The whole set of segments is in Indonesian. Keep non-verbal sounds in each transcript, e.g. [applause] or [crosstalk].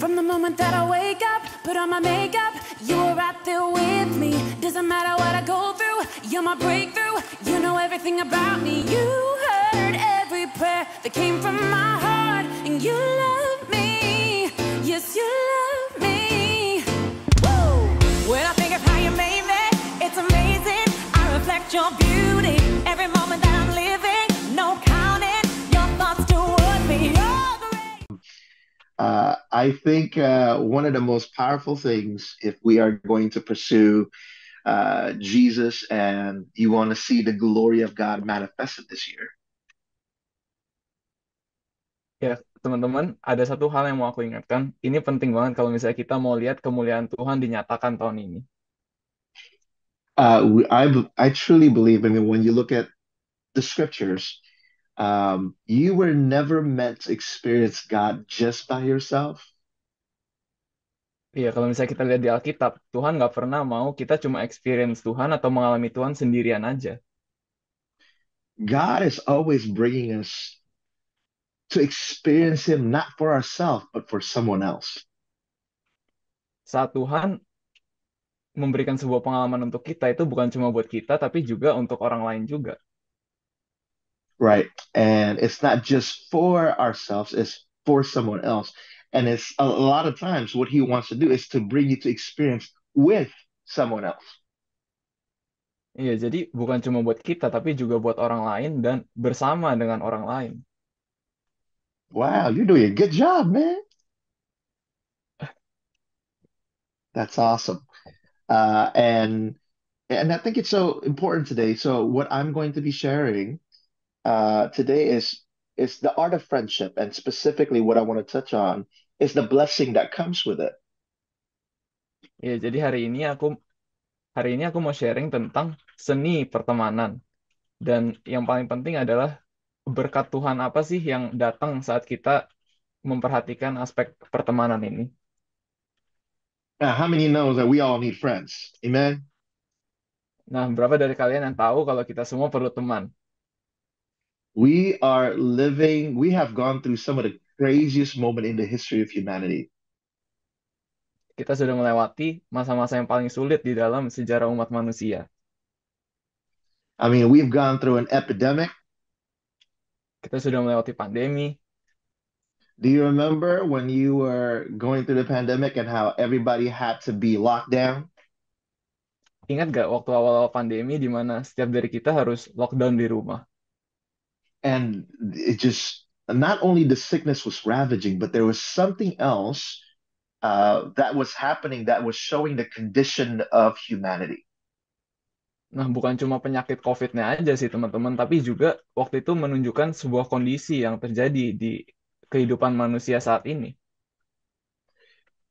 From the moment that I wake up, put on my makeup, you were right there with me. Doesn't matter what I go through, you're my breakthrough. You know everything about me. You heard every prayer that came from my heart, and you love me. Yes, you love me. Woo! When I think of how you made me, it's amazing. I reflect your beauty every moment that I'm living. Uh, I think uh, one of the most powerful things, if we are going to pursue uh, Jesus and you want to see the glory of God manifested this year. Ya, teman-teman, ada satu hal yang mau aku ingatkan. Ini penting banget kalau misalnya kita mau lihat kemuliaan Tuhan dinyatakan tahun ini. Uh, I, I truly believe, I mean, when you look at the scriptures, Um, you were never meant to experience God just by yourself. Iya, kalau misalnya kita lihat di Alkitab, Tuhan nggak pernah mau kita cuma experience Tuhan atau mengalami Tuhan sendirian aja. God is always bringing us to experience Him not for ourselves, but for someone else. Saat Tuhan memberikan sebuah pengalaman untuk kita itu bukan cuma buat kita, tapi juga untuk orang lain juga. right? And it's not just for ourselves, it's for someone else. And it's a, lot of times what he wants to do is to bring you to experience with someone else. Iya, jadi bukan cuma buat kita, tapi juga buat orang lain dan bersama dengan orang lain. Wow, you're doing a good job, man. That's awesome. Uh, and and I think it's so important today. So what I'm going to be sharing Uh, today is is the art of friendship, and specifically what I want to touch on is the blessing that comes with it. Ya, jadi hari ini aku hari ini aku mau sharing tentang seni pertemanan. Dan yang paling penting adalah berkat Tuhan apa sih yang datang saat kita memperhatikan aspek pertemanan ini. Now, how many knows that we all need friends? Amen. Nah, berapa dari kalian yang tahu kalau kita semua perlu teman? we are living, we have gone through some of the craziest moment in the history of humanity. Kita sudah melewati masa-masa yang paling sulit di dalam sejarah umat manusia. I mean, we've gone through an epidemic. Kita sudah melewati pandemi. Do you remember when you were going through the pandemic and how everybody had to be locked down? Ingat gak waktu awal-awal pandemi di mana setiap dari kita harus lockdown di rumah? and it just not only the sickness was ravaging, but there was something else uh, that was happening that was showing the condition of humanity. Nah, bukan cuma penyakit COVID-nya aja sih teman-teman, tapi juga waktu itu menunjukkan sebuah kondisi yang terjadi di kehidupan manusia saat ini.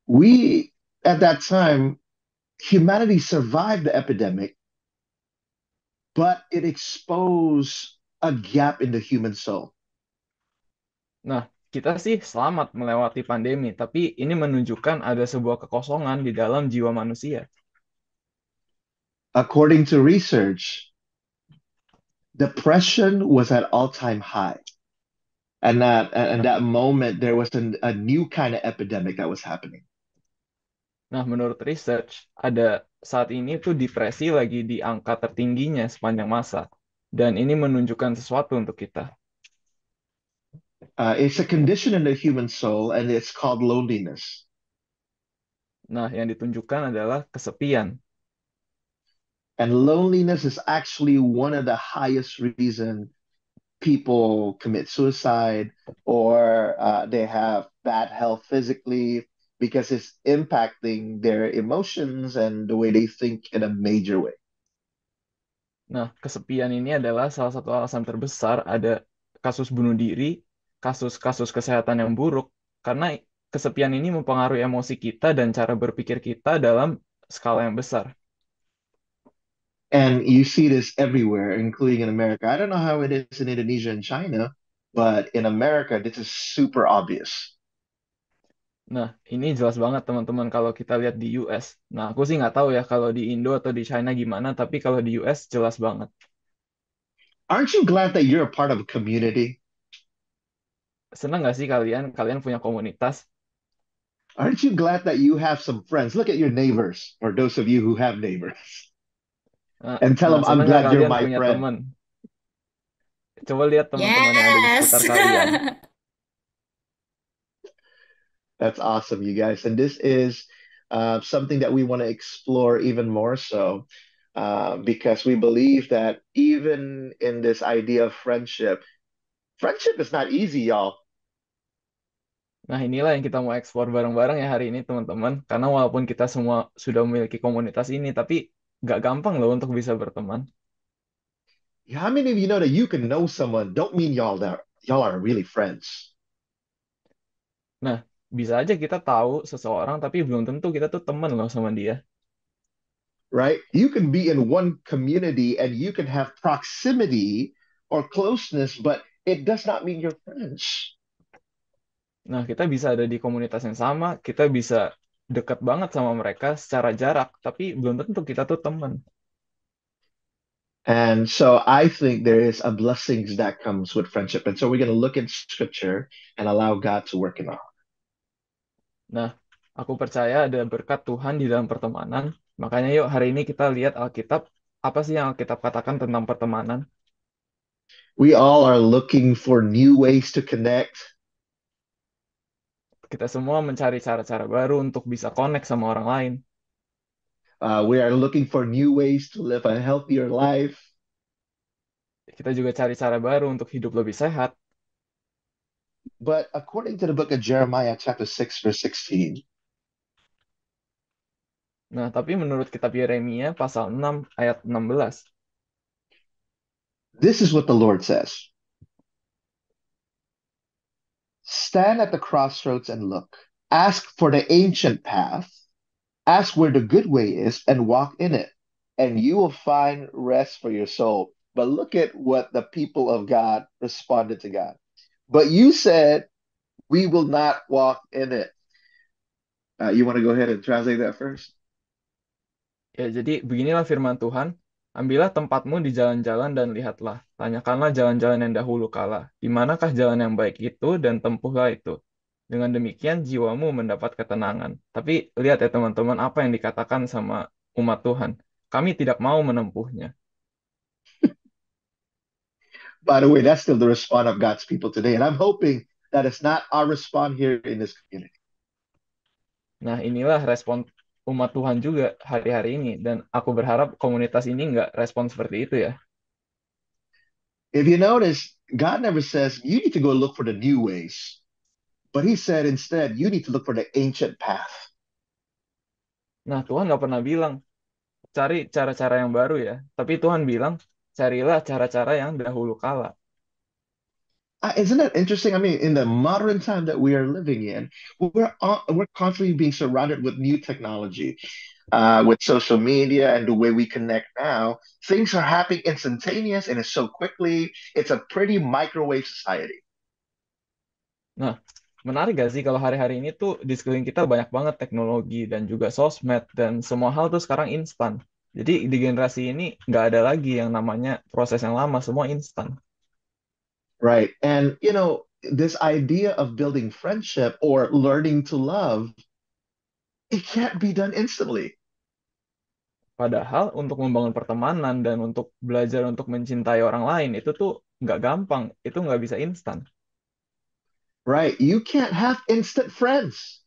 We at that time humanity survived the epidemic, but it exposed a gap in the human soul. Nah, kita sih selamat melewati pandemi, tapi ini menunjukkan ada sebuah kekosongan di dalam jiwa manusia. According to research, depression was at all-time high. And that and that moment there was an, a new kind of epidemic that was happening. Nah, menurut research, ada saat ini tuh depresi lagi di angka tertingginya sepanjang masa dan ini menunjukkan sesuatu untuk kita. Uh, it's a condition in the human soul and it's called loneliness. Nah, yang ditunjukkan adalah kesepian. And loneliness is actually one of the highest reason people commit suicide or uh, they have bad health physically because it's impacting their emotions and the way they think in a major way. Nah, kesepian ini adalah salah satu alasan terbesar ada kasus bunuh diri, kasus-kasus kesehatan yang buruk, karena kesepian ini mempengaruhi emosi kita dan cara berpikir kita dalam skala yang besar. And you see this everywhere, including in America. I don't know how it is in Indonesia and China, but in America, this is super obvious. Nah, ini jelas banget teman-teman kalau kita lihat di US. Nah, aku sih nggak tahu ya kalau di Indo atau di China gimana, tapi kalau di US jelas banget. Aren't you glad that you're a part of a community? Senang nggak sih kalian? Kalian punya komunitas? Aren't you glad that you have some friends? Look at your neighbors, or those of you who have neighbors. Nah, And tell nah, them I'm glad you're my friend. Temen. Coba lihat teman-teman yes. yang ada di sekitar kalian. [laughs] That's awesome, you guys. And this is uh, something that we want to explore even more so uh, because we believe that even in this idea of friendship, friendship is not easy, y'all. Nah, inilah yang kita mau eksplor bareng-bareng ya hari ini, teman-teman. Karena walaupun kita semua sudah memiliki komunitas ini, tapi gak gampang loh untuk bisa berteman. how many of you know that you can know someone don't mean y'all that y'all are really friends? Nah, bisa aja kita tahu seseorang tapi belum tentu kita tuh teman loh sama dia. Right? You can be in one community and you can have proximity or closeness but it does not mean you're friends. Nah, kita bisa ada di komunitas yang sama, kita bisa dekat banget sama mereka secara jarak, tapi belum tentu kita tuh teman. And so I think there is a blessings that comes with friendship. And so we're going to look in scripture and allow God to work in our Nah, aku percaya ada berkat Tuhan di dalam pertemanan. Makanya yuk hari ini kita lihat Alkitab. Apa sih yang Alkitab katakan tentang pertemanan? We all are looking for new ways to connect. Kita semua mencari cara-cara baru untuk bisa connect sama orang lain. Uh, we are looking for new ways to live a healthier life. Kita juga cari cara baru untuk hidup lebih sehat. But according to the book of Jeremiah chapter 6 verse 16. Nah, tapi menurut kitab Yeremia pasal 6 ayat 16. This is what the Lord says. Stand at the crossroads and look. Ask for the ancient path. Ask where the good way is and walk in it, and you will find rest for your soul. But look at what the people of God responded to God. But you said, we will not walk in it. Uh, you want to go ahead and translate that first? Ya, jadi beginilah firman Tuhan. Ambillah tempatmu di jalan-jalan dan lihatlah. Tanyakanlah jalan-jalan yang dahulu kala. Di manakah jalan yang baik itu dan tempuhlah itu. Dengan demikian jiwamu mendapat ketenangan. Tapi lihat ya teman-teman apa yang dikatakan sama umat Tuhan. Kami tidak mau menempuhnya by the way, that's still the response of God's people today. And I'm hoping that it's not our response here in this community. Nah, inilah respon umat Tuhan juga hari-hari ini. Dan aku berharap komunitas ini nggak respon seperti itu ya. If you notice, God never says, you need to go look for the new ways. But he said instead, you need to look for the ancient path. Nah, Tuhan nggak pernah bilang, cari cara-cara yang baru ya. Tapi Tuhan bilang, carilah cara-cara yang dahulu kala. Uh, isn't that interesting? I mean, in the modern time that we are living in, we're on, we're constantly being surrounded with new technology, uh, with social media and the way we connect now. Things are happening instantaneous and it's so quickly. It's a pretty microwave society. Nah, menarik gak sih kalau hari-hari ini tuh di sekeliling kita banyak banget teknologi dan juga sosmed dan semua hal tuh sekarang instan. Jadi di generasi ini nggak ada lagi yang namanya proses yang lama, semua instan. Right. And you know, this idea of building friendship or learning to love, it can't be done instantly. Padahal untuk membangun pertemanan dan untuk belajar untuk mencintai orang lain itu tuh nggak gampang, itu nggak bisa instan. Right, you can't have instant friends.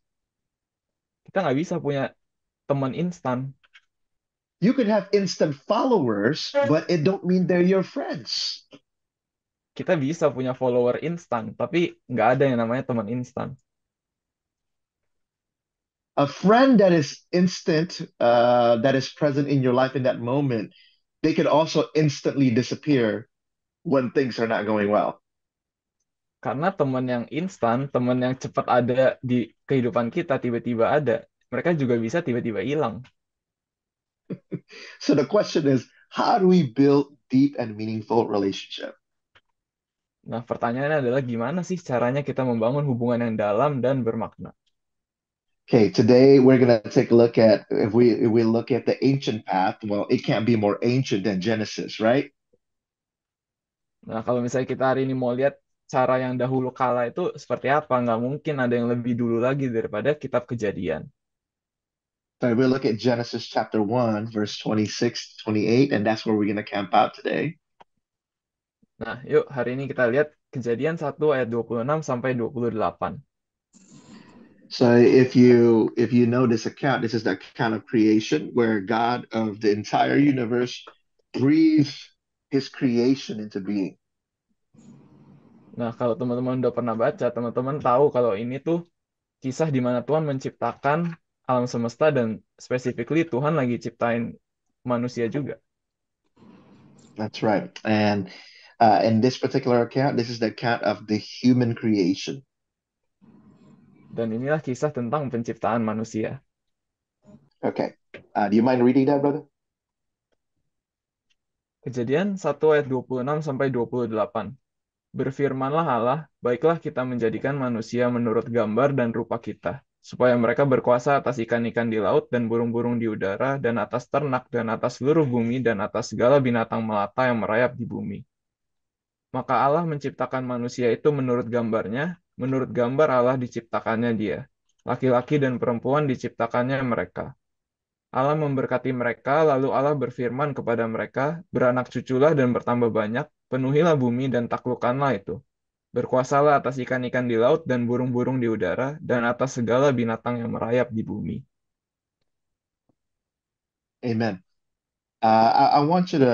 Kita nggak bisa punya teman instan. You could have instant followers, but it don't mean they're your friends. Kita bisa punya follower instan, tapi nggak ada yang namanya teman instan. A friend that is instant, uh, that is present in your life in that moment, they could also instantly disappear when things are not going well. Karena teman yang instan, teman yang cepat ada di kehidupan kita tiba-tiba ada, mereka juga bisa tiba-tiba hilang. -tiba [laughs] so the question is, how do we build deep and meaningful relationship? Nah, pertanyaannya adalah gimana sih caranya kita membangun hubungan yang dalam dan bermakna? Okay, today we're gonna take a look at if we if we look at the ancient path. Well, it can't be more ancient than Genesis, right? Nah, kalau misalnya kita hari ini mau lihat cara yang dahulu kala itu seperti apa, nggak mungkin ada yang lebih dulu lagi daripada kitab kejadian. So we look at Genesis chapter 1, verse 26 28, and that's where we're going to camp out today. Nah, yuk hari ini kita lihat kejadian 1 ayat 26 sampai 28. So if you if you know this account, this is the account of creation where God of the entire universe breathes his creation into being. Nah, kalau teman-teman udah pernah baca, teman-teman tahu kalau ini tuh kisah di mana Tuhan menciptakan alam semesta dan specifically Tuhan lagi ciptain manusia juga. That's right. And uh, in this particular account, this is the account of the human creation. Dan inilah kisah tentang penciptaan manusia. Okay. Uh, do you mind reading that, brother? Kejadian 1 ayat 26 sampai 28. Berfirmanlah Allah, baiklah kita menjadikan manusia menurut gambar dan rupa kita supaya mereka berkuasa atas ikan-ikan di laut dan burung-burung di udara, dan atas ternak, dan atas seluruh bumi, dan atas segala binatang melata yang merayap di bumi. Maka Allah menciptakan manusia itu menurut gambarnya, menurut gambar Allah diciptakannya dia. Laki-laki dan perempuan diciptakannya mereka. Allah memberkati mereka, lalu Allah berfirman kepada mereka, beranak cuculah dan bertambah banyak, penuhilah bumi dan taklukkanlah itu Berkuasalah atas ikan-ikan di laut dan burung-burung di udara, dan atas segala binatang yang merayap di bumi. Amen. Uh, I, I want you to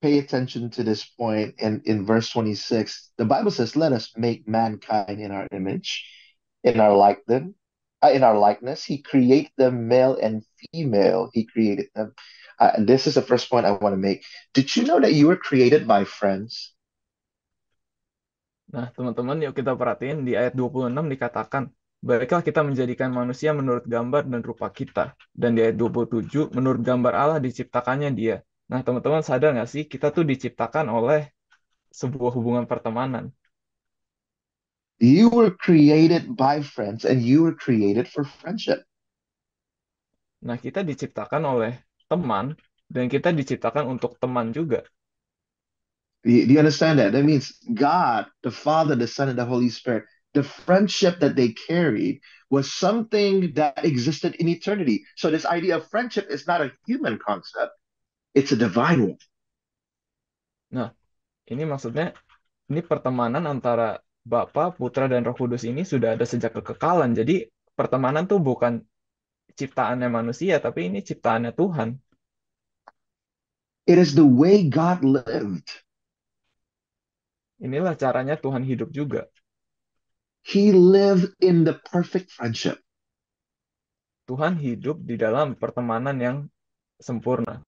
pay attention to this point in, in verse 26. The Bible says, Let us make mankind in our image, in our likeness. Uh, in our likeness, he created them male and female. He created them. Uh, and this is the first point I want to make. Did you know that you were created by friends? Nah, teman-teman, yuk kita perhatiin di ayat 26 dikatakan, Baiklah kita menjadikan manusia menurut gambar dan rupa kita. Dan di ayat 27, menurut gambar Allah diciptakannya dia. Nah, teman-teman sadar nggak sih, kita tuh diciptakan oleh sebuah hubungan pertemanan. You were created by friends and you were created for friendship. Nah, kita diciptakan oleh teman dan kita diciptakan untuk teman juga. Do you, understand that? That means God, the Father, the Son, and the Holy Spirit, the friendship that they carried was something that existed in eternity. So, this idea of friendship is not a human concept, it's a divine one. Nah, ini maksudnya ini pertemanan antara Bapa, Putra, dan Roh Kudus ini sudah ada sejak kekekalan. Jadi pertemanan tuh bukan ciptaannya manusia, tapi ini ciptaannya Tuhan. It is the way God lived. Inilah caranya Tuhan hidup juga. He lived in the perfect friendship. Tuhan hidup di dalam pertemanan yang sempurna.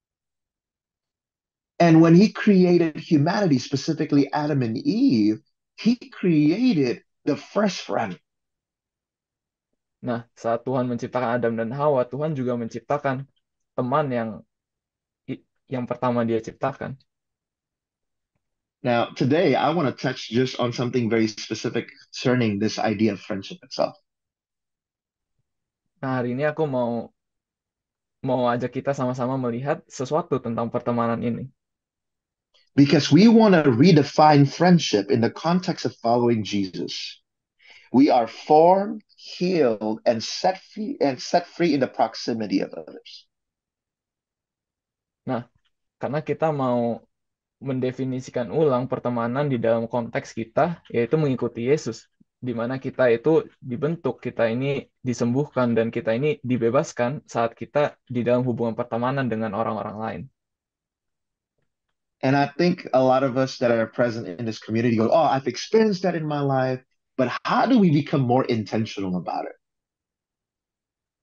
And when he created humanity, specifically Adam and Eve, he created the first friend. Nah, saat Tuhan menciptakan Adam dan Hawa, Tuhan juga menciptakan teman yang yang pertama dia ciptakan. Now, today, I want to touch just on something very specific concerning this idea of friendship itself. Nah, hari ini aku mau mau ajak kita sama-sama melihat sesuatu tentang pertemanan ini. Because we want to redefine friendship in the context of following Jesus. We are formed, healed, and set free and set free in the proximity of others. Nah, karena kita mau mendefinisikan ulang pertemanan di dalam konteks kita, yaitu mengikuti Yesus. Di mana kita itu dibentuk, kita ini disembuhkan, dan kita ini dibebaskan saat kita di dalam hubungan pertemanan dengan orang-orang lain. And I think a lot of us that are present in this community go, oh, I've experienced that in my life, but how do we become more intentional about it?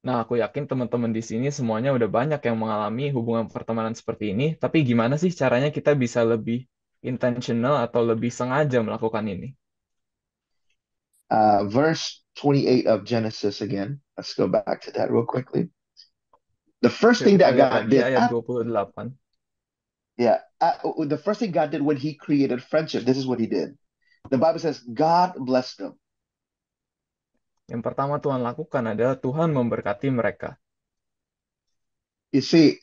Nah, aku yakin teman-teman di sini semuanya udah banyak yang mengalami hubungan pertemanan seperti ini, tapi gimana sih caranya kita bisa lebih intentional atau lebih sengaja melakukan ini? Uh, verse 28 of Genesis again. Let's go back to that real quickly. The first thing that God uh, did. Ayat 28. Yeah, the first thing God did when He created friendship, this is what He did. The Bible says God blessed them. Yang pertama Tuhan lakukan adalah Tuhan memberkati mereka. You see,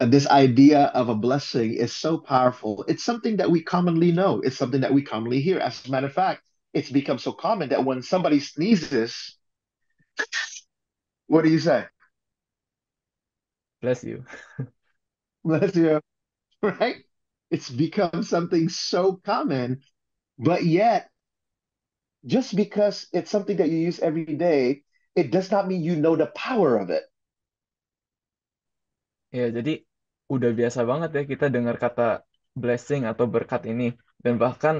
this idea of a blessing is so powerful. It's something that we commonly know. It's something that we commonly hear. As a matter of fact, it's become so common that when somebody sneezes, what do you say? Bless you. Bless you. [laughs] Right? It's become something so common, but yet just because it's something that you use every day, it does not mean you know the power of it. Ya, jadi udah biasa banget ya kita dengar kata blessing atau berkat ini. Dan bahkan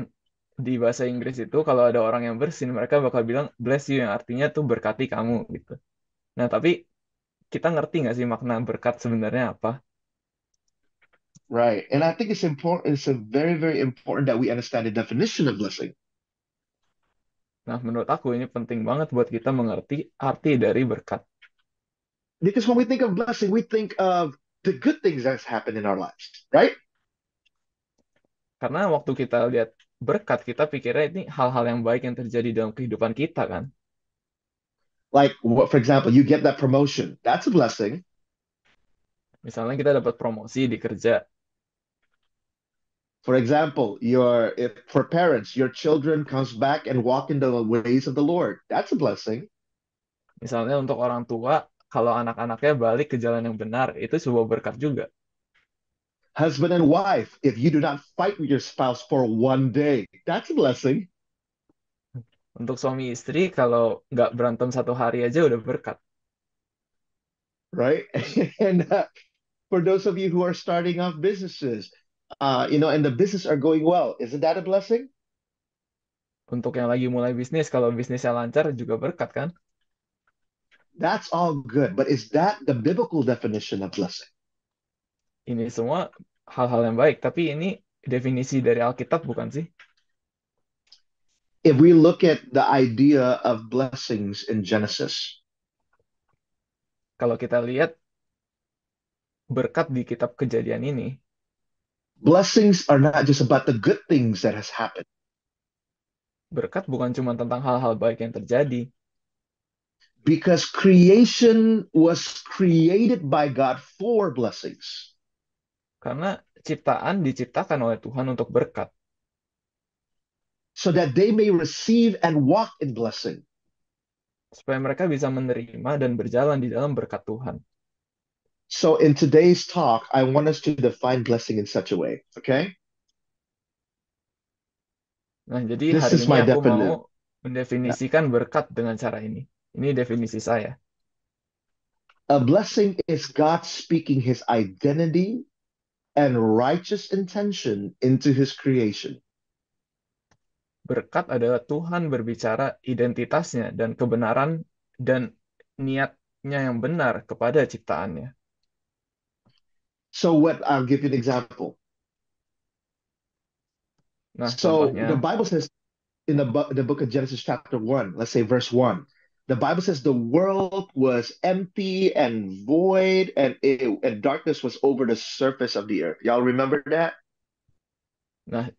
di bahasa Inggris itu kalau ada orang yang bersin, mereka bakal bilang bless you yang artinya tuh berkati kamu gitu. Nah, tapi kita ngerti nggak sih makna berkat sebenarnya apa? Right. And I think it's important, it's a very, very important that we understand the definition of blessing. Nah, menurut aku ini penting banget buat kita mengerti arti dari berkat. Because when we think of blessing, we think of the good things that's happened in our lives, right? Karena waktu kita lihat berkat, kita pikirnya ini hal-hal yang baik yang terjadi dalam kehidupan kita kan. Like, for example, you get that promotion. That's a blessing. Misalnya kita dapat promosi di kerja, For example, your if for parents, your children comes back and walk in the ways of the Lord. That's a blessing. Misalnya untuk orang tua, kalau anak-anaknya balik ke jalan yang benar, itu sebuah berkat juga. Husband and wife, if you do not fight with your spouse for one day, that's a blessing. Untuk suami istri, kalau nggak berantem satu hari aja udah berkat. Right? [laughs] and uh, for those of you who are starting off businesses, uh, you know, and the business are going well. Isn't that a blessing? Untuk yang lagi mulai bisnis, kalau bisnisnya lancar juga berkat kan? That's all good, but is that the biblical definition of blessing? Ini semua hal-hal yang baik, tapi ini definisi dari Alkitab bukan sih? If we look at the idea of blessings in Genesis. Kalau kita lihat berkat di kitab kejadian ini, blessings are not just about the good things that has happened. Berkat bukan cuma tentang hal-hal baik yang terjadi. Because creation was created by God for blessings. Karena ciptaan diciptakan oleh Tuhan untuk berkat. So that they may receive and walk in blessing. Supaya mereka bisa menerima dan berjalan di dalam berkat Tuhan. So in today's talk, I want us to define blessing in such a way, okay? Nah, jadi This hari is ini my aku definition. mau mendefinisikan berkat dengan cara ini. Ini definisi saya. A blessing is God speaking his identity and righteous intention into his creation. Berkat adalah Tuhan berbicara identitasnya dan kebenaran dan niatnya yang benar kepada ciptaannya. So what? I'll give you an example. Nah, so contohnya. the Bible says in the, bu- the book of Genesis chapter 1, let's say verse 1, the Bible says the world was empty and void and, it, and darkness was over the surface of the earth. Y'all remember that? Nah,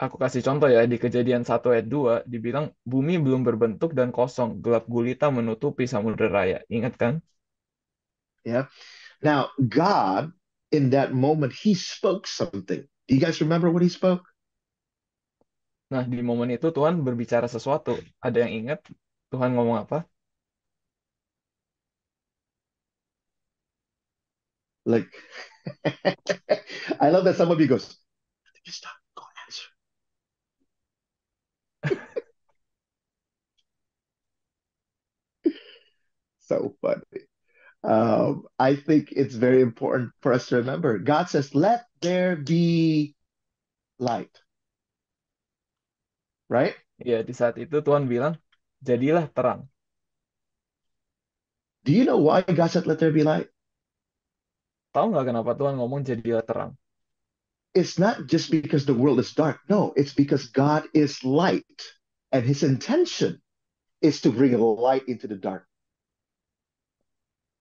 aku kasih contoh ya di kejadian 1 ayat 2 dibilang bumi belum berbentuk dan kosong, gelap gulita menutupi samudera raya. Ingat kan? Ya. Yeah. Now, God, in that moment, he spoke something. Do you guys remember what he spoke? Nah, di momen itu Tuhan berbicara sesuatu. Ada yang ingat Tuhan ngomong apa? Like, [laughs] I love that some of you goes, it's [laughs] not so funny. Um, I think it's very important for us to remember. God says, "Let there be light." Right? Ya, di saat itu Tuhan bilang, "Jadilah terang." Do you know why God said, "Let there be light"? Tahu nggak kenapa Tuhan ngomong jadilah terang? It's not just because the world is dark. No, it's because God is light, and His intention is to bring light into the dark.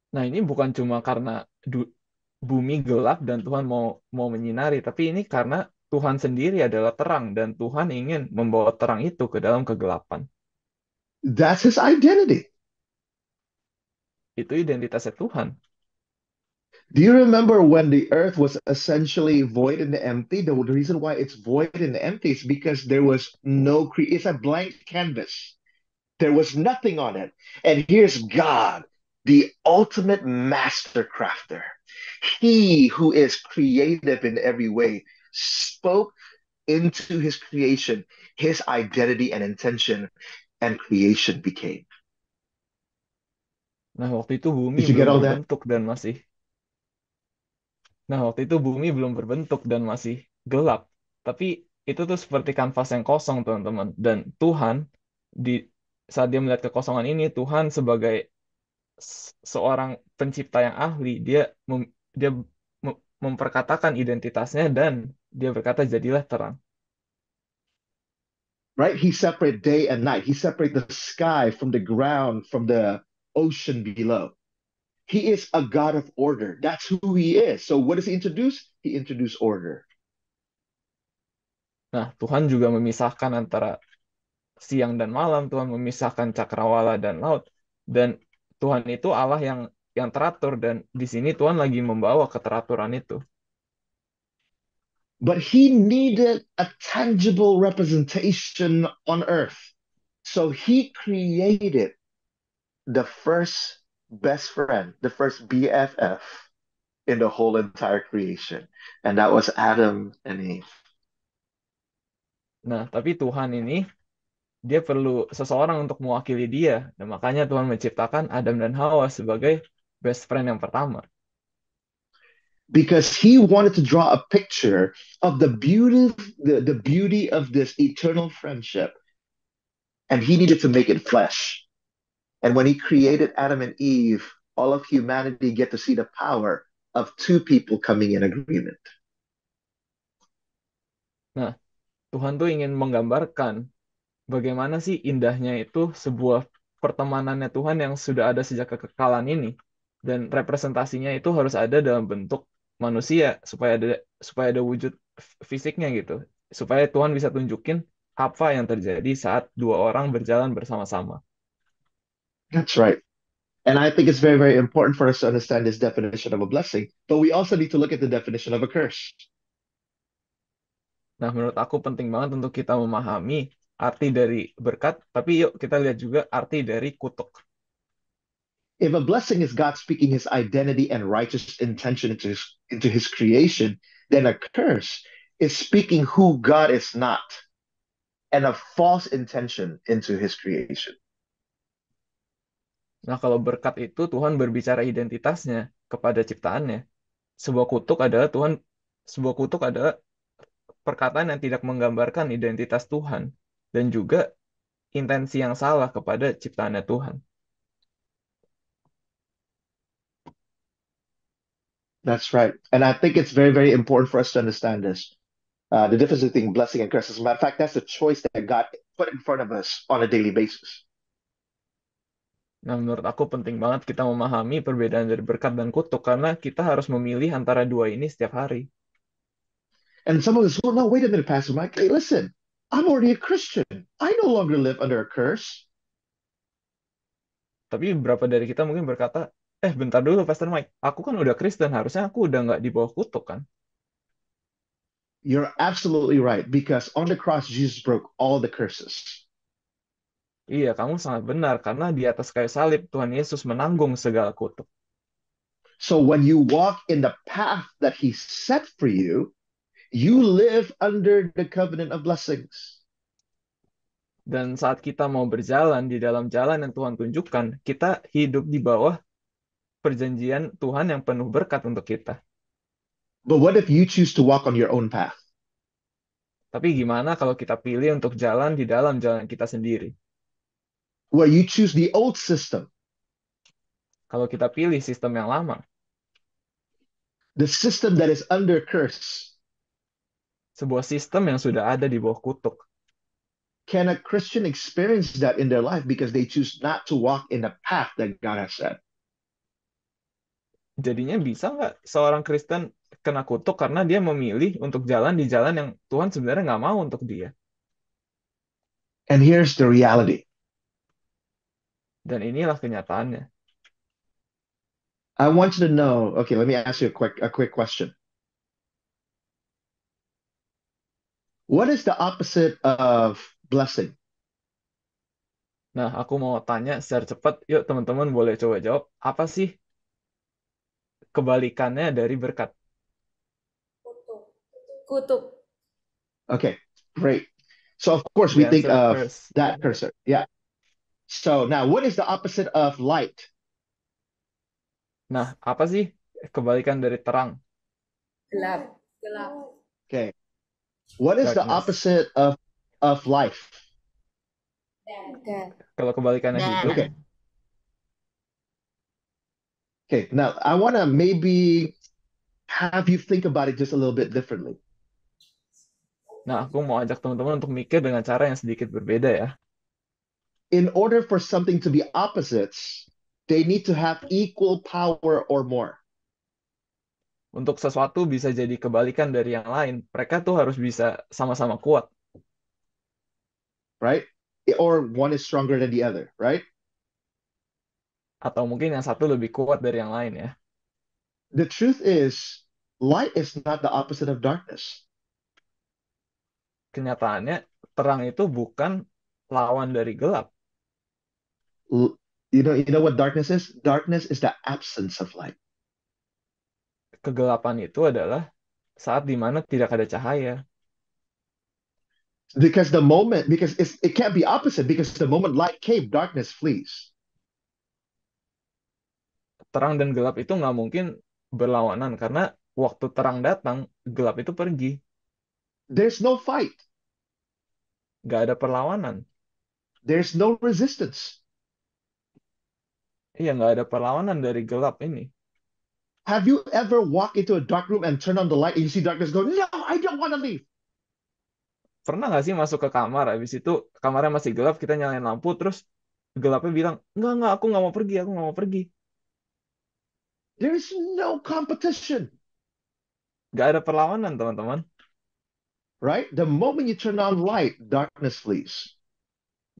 Nah, ini bukan cuma karena bumi gelap dan Tuhan mau mau menyinari, tapi ini karena Tuhan sendiri adalah terang dan Tuhan ingin membawa terang itu ke dalam kegelapan. That's his identity. Itu identitasnya Tuhan. Do you remember when the earth was essentially void and empty? The reason why it's void and empty is because there was no it's a blank canvas. There was nothing on it. And here's God the ultimate master crafter, he who is creative in every way, spoke into his creation his identity and intention, and creation became. Nah, waktu itu bumi belum berbentuk dan masih. Nah, waktu itu bumi belum berbentuk dan masih gelap. Tapi itu tuh seperti kanvas yang kosong, teman-teman. Dan Tuhan di saat dia melihat kekosongan ini, Tuhan sebagai seorang pencipta yang ahli dia mem, dia mem, memperkatakan identitasnya dan dia berkata jadilah terang. Right, he separate day and night. He separate the sky from the ground, from the ocean below. He is a God of order. That's who he is. So what does he introduce? He introduce order. Nah, Tuhan juga memisahkan antara siang dan malam, Tuhan memisahkan cakrawala dan laut, dan Tuhan itu Allah yang yang teratur dan di sini Tuhan lagi membawa keteraturan itu. But he needed a tangible representation on earth. So he created the first best friend, the first BFF in the whole entire creation. And that was Adam and Eve. Nah, tapi Tuhan ini dia perlu seseorang untuk mewakili dia. Dan makanya Tuhan menciptakan Adam dan Hawa sebagai best friend yang pertama. Because he wanted to draw a picture of the beauty, the, the beauty of this eternal friendship. And he needed to make it flesh. And when he created Adam and Eve, all of humanity get to see the power of two people coming in agreement. Nah, Tuhan tuh ingin menggambarkan bagaimana sih indahnya itu sebuah pertemanannya Tuhan yang sudah ada sejak kekekalan ini dan representasinya itu harus ada dalam bentuk manusia supaya ada supaya ada wujud fisiknya gitu supaya Tuhan bisa tunjukin apa yang terjadi saat dua orang berjalan bersama-sama. That's right. And I think it's very, very important for us to understand this definition of a blessing, but we also need to look at the definition of a curse. Nah, menurut aku penting banget untuk kita memahami arti dari berkat, tapi yuk kita lihat juga arti dari kutuk. If a blessing is God speaking his identity and righteous intention into his, into his creation, then a curse is speaking who God is not and a false intention into his creation. Nah, kalau berkat itu Tuhan berbicara identitasnya kepada ciptaannya. Sebuah kutuk adalah Tuhan sebuah kutuk adalah perkataan yang tidak menggambarkan identitas Tuhan dan juga intensi yang salah kepada ciptaannya Tuhan. That's right. And I think it's very, very important for us to understand this. Uh, the difference between blessing and curses. As a matter of fact, that's the choice that God put in front of us on a daily basis. Nah, menurut aku penting banget kita memahami perbedaan dari berkat dan kutuk karena kita harus memilih antara dua ini setiap hari. And some of us well, no, wait a minute, Pastor Mike. Hey, listen, I'm already a Christian. I no longer live under a curse. Tapi berapa dari kita mungkin berkata, eh bentar dulu Pastor Mike, aku kan udah Kristen, harusnya aku udah nggak di bawah kutuk kan? You're absolutely right, because on the cross Jesus broke all the curses. Iya, kamu sangat benar, karena di atas kayu salib Tuhan Yesus menanggung segala kutuk. So when you walk in the path that he set for you, You live under the covenant of blessings. Dan saat kita mau berjalan di dalam jalan yang Tuhan tunjukkan, kita hidup di bawah perjanjian Tuhan yang penuh berkat untuk kita. But what if you choose to walk on your own path? Tapi gimana kalau kita pilih untuk jalan di dalam jalan kita sendiri? Where you choose the old system. Kalau kita pilih sistem yang lama. The system that is under curse sebuah sistem yang sudah ada di bawah kutuk. Can a Christian experience that in their life because they choose not to walk in the path that God has set? Jadinya bisa nggak seorang Kristen kena kutuk karena dia memilih untuk jalan di jalan yang Tuhan sebenarnya nggak mau untuk dia? And here's the reality. Dan inilah kenyataannya. I want you to know. Okay, let me ask you a quick a quick question. What is the opposite of blessing? Nah, aku mau tanya secara cepat. Yuk, teman-teman boleh coba jawab. Apa sih kebalikannya dari berkat? Kutuk. Kutuk. Okay, great. So of course we yeah, think of curse. that cursor. Yeah. So now what is the opposite of light? Nah, apa sih kebalikan dari terang? Gelap. Gelap. Okay. What is darkness. the opposite of of life? Kalau kebalikannya Death. hidup. Gitu. Okay. Okay, now I want to maybe have you think about it just a little bit differently. Nah, aku mau ajak teman-teman untuk mikir dengan cara yang sedikit berbeda ya. In order for something to be opposites, they need to have equal power or more untuk sesuatu bisa jadi kebalikan dari yang lain. Mereka tuh harus bisa sama-sama kuat. Right? Or one is stronger than the other, right? Atau mungkin yang satu lebih kuat dari yang lain ya. The truth is, light is not the opposite of darkness. Kenyataannya, terang itu bukan lawan dari gelap. You know, you know what darkness is? Darkness is the absence of light kegelapan itu adalah saat di mana tidak ada cahaya. Because the moment, because it's, it can't be opposite, because the moment light came, darkness flees. Terang dan gelap itu nggak mungkin berlawanan karena waktu terang datang, gelap itu pergi. There's no fight. Gak ada perlawanan. There's no resistance. Iya, nggak ada perlawanan dari gelap ini. Have you ever walked into a dark room and turn on the light and you see darkness go, no, I don't want to leave. Pernah nggak sih masuk ke kamar, habis itu kamarnya masih gelap, kita nyalain lampu, terus gelapnya bilang, nggak nggak aku nggak mau pergi, aku nggak mau pergi. There is no competition. Nggak ada perlawanan, teman-teman. Right? The moment you turn on light, darkness flees.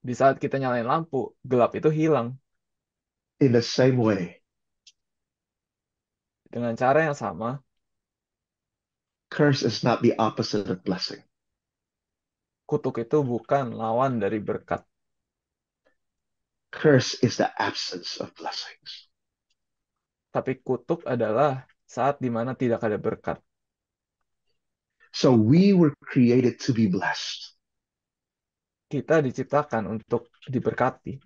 Di saat kita nyalain lampu, gelap itu hilang. In the same way dengan cara yang sama. Curse is not the opposite of blessing. Kutuk itu bukan lawan dari berkat. Curse is the absence of blessings. Tapi kutuk adalah saat di mana tidak ada berkat. So we were created to be blessed. Kita diciptakan untuk diberkati.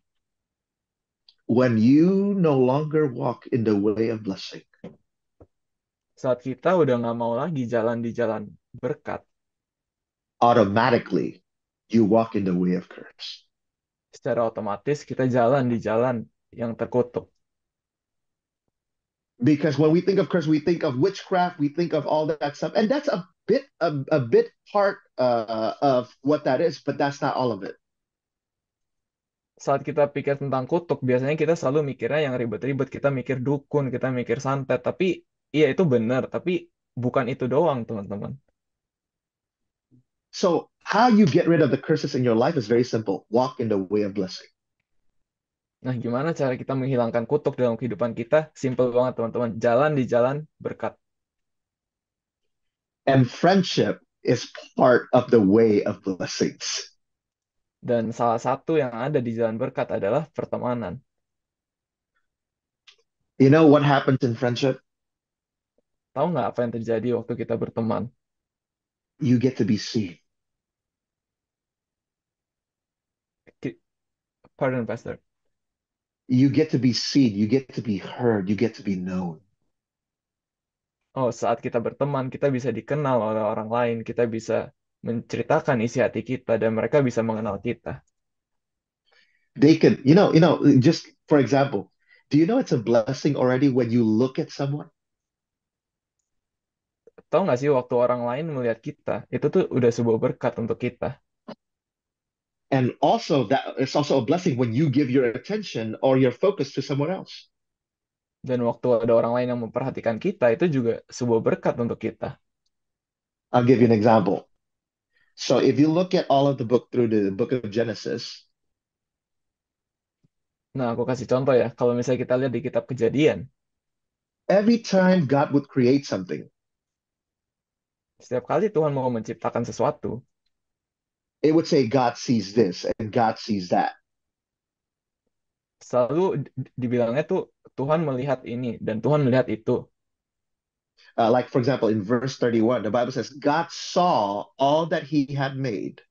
When you no longer walk in the way of blessing saat kita udah nggak mau lagi jalan di jalan berkat, automatically you walk in the way of curse. Secara otomatis kita jalan di jalan yang terkutuk. Because when we think of curse, we think of witchcraft, we think of all that stuff, and that's a bit a, a bit part uh, of what that is, but that's not all of it. Saat kita pikir tentang kutuk, biasanya kita selalu mikirnya yang ribet-ribet. Kita mikir dukun, kita mikir santet, tapi Iya itu benar, tapi bukan itu doang teman-teman. So, how you get rid of the curses in your life is very simple. Walk in the way of blessing. Nah, gimana cara kita menghilangkan kutuk dalam kehidupan kita? Simple banget, teman-teman. Jalan di jalan berkat. And friendship is part of the way of blessings. Dan salah satu yang ada di jalan berkat adalah pertemanan. You know what happens in friendship? Tahu nggak apa yang terjadi waktu kita berteman? You get to be seen. Pardon, Pastor. You get to be seen, you get to be heard, you get to be known. Oh, saat kita berteman, kita bisa dikenal oleh orang lain, kita bisa menceritakan isi hati kita, dan mereka bisa mengenal kita. They can, you know, you know, just for example, do you know it's a blessing already when you look at someone? Tahu nggak sih waktu orang lain melihat kita, itu tuh udah sebuah berkat untuk kita. And also that it's also a blessing when you give your attention or your focus to someone else. Dan waktu ada orang lain yang memperhatikan kita, itu juga sebuah berkat untuk kita. I'll give you an example. So if you look at all of the book through the book of Genesis. Nah, aku kasih contoh ya. Kalau misalnya kita lihat di kitab Kejadian. Every time God would create something. Setiap kali Tuhan mau menciptakan sesuatu, it would say God sees this and God sees that. Selalu dibilangnya tuh Tuhan melihat ini dan Tuhan melihat itu. Uh, like for example in verse 31 the bible says god saw all that he had made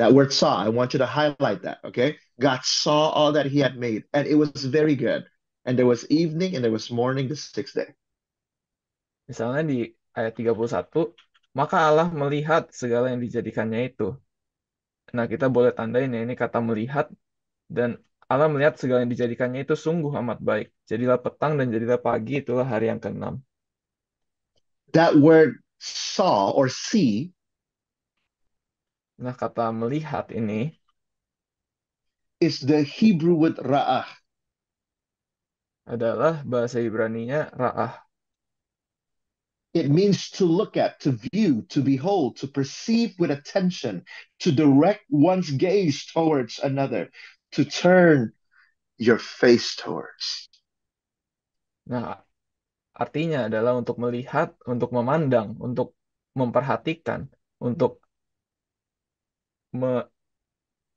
that word saw i want you to highlight that okay god saw all that he had made and it was very good and there was evening and there was morning the sixth day misalnya di ayat 31, maka Allah melihat segala yang dijadikannya itu. Nah, kita boleh tandain ya ini kata melihat dan Allah melihat segala yang dijadikannya itu sungguh amat baik. Jadilah petang dan jadilah pagi itulah hari yang keenam. That word saw or see Nah, kata melihat ini is the Hebrew word ra'ah. Adalah bahasa Ibraninya ra'ah. It means to look at, to view, to behold, to perceive with attention, to direct one's gaze towards another, to turn your face towards. Nah, artinya adalah untuk melihat, untuk memandang, untuk memperhatikan, untuk me,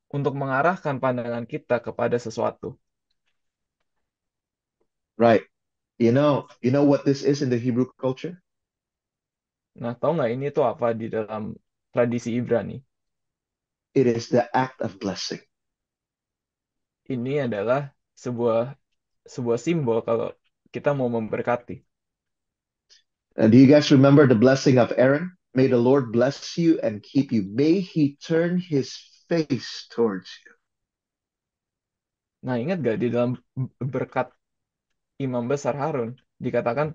untuk mengarahkan pandangan kita kepada sesuatu. Right. You know, you know what this is in the Hebrew culture? Nah, tahu nggak ini tuh apa di dalam tradisi Ibrani? It is the act of blessing. Ini adalah sebuah sebuah simbol kalau kita mau memberkati. And uh, do you guys remember the blessing of Aaron? May the Lord bless you and keep you. May he turn his face towards you. Nah, ingat gak di dalam berkat Imam Besar Harun dikatakan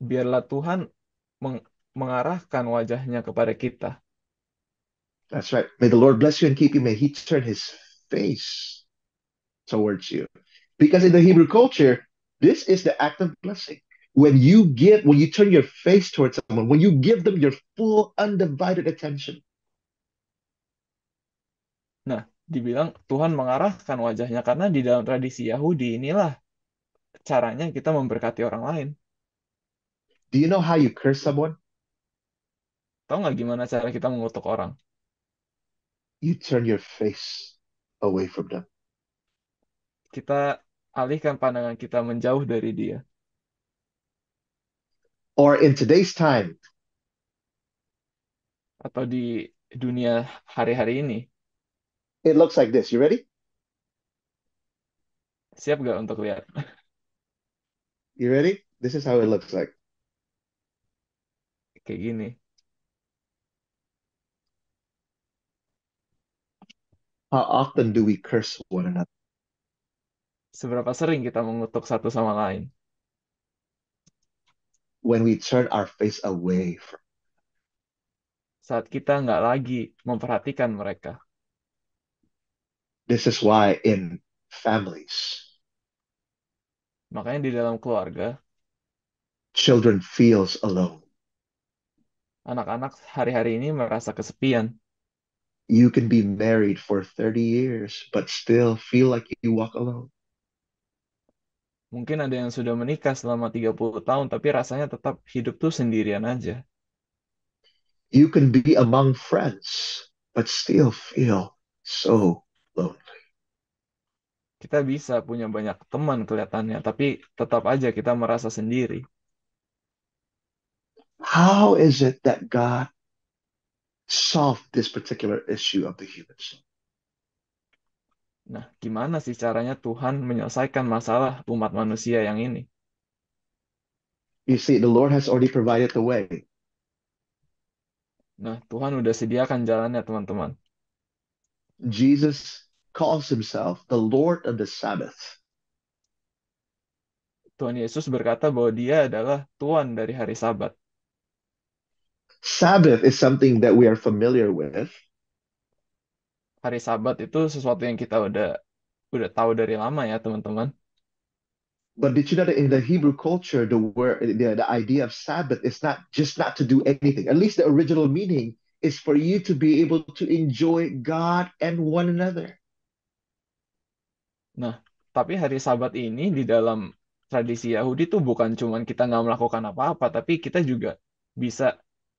biarlah Tuhan meng mengarahkan wajahnya kepada kita. That's right. May the Lord bless you and keep you. May He turn His face towards you. Because in the Hebrew culture, this is the act of blessing. When you give, when you turn your face towards someone, when you give them your full undivided attention. Nah, dibilang Tuhan mengarahkan wajahnya karena di dalam tradisi Yahudi inilah caranya kita memberkati orang lain. Do you know how you curse someone? Tahu nggak gimana cara kita mengutuk orang? You turn your face away from them. Kita alihkan pandangan kita menjauh dari dia. Or in today's time. Atau di dunia hari-hari ini. It looks like this. You ready? Siap gak untuk lihat? You ready? This is how it looks like. Kayak gini. How often do we curse one another? Seberapa sering kita mengutuk satu sama lain? When we turn our face away from saat kita nggak lagi memperhatikan mereka. This is why in families. Makanya di dalam keluarga. Children feels alone. Anak-anak hari-hari ini merasa kesepian you can be married for 30 years but still feel like you walk alone. Mungkin ada yang sudah menikah selama 30 tahun tapi rasanya tetap hidup tuh sendirian aja. You can be among friends but still feel so lonely. Kita bisa punya banyak teman kelihatannya tapi tetap aja kita merasa sendiri. How is it that God solve this particular issue of the human soul. Nah, gimana sih caranya Tuhan menyelesaikan masalah umat manusia yang ini? You see, the Lord has already provided the way. Nah, Tuhan udah sediakan jalannya, teman-teman. Jesus calls himself the Lord of the Sabbath. Tuhan Yesus berkata bahwa dia adalah Tuhan dari hari Sabat. Sabbath is something that we are familiar with. Hari Sabat itu sesuatu yang kita udah udah tahu dari lama ya, teman-teman. But did you know that in the Hebrew culture, the word, the, the idea of Sabbath is not just not to do anything. At least the original meaning is for you to be able to enjoy God and one another. Nah, tapi hari Sabat ini di dalam tradisi Yahudi tuh bukan cuman kita nggak melakukan apa-apa, tapi kita juga bisa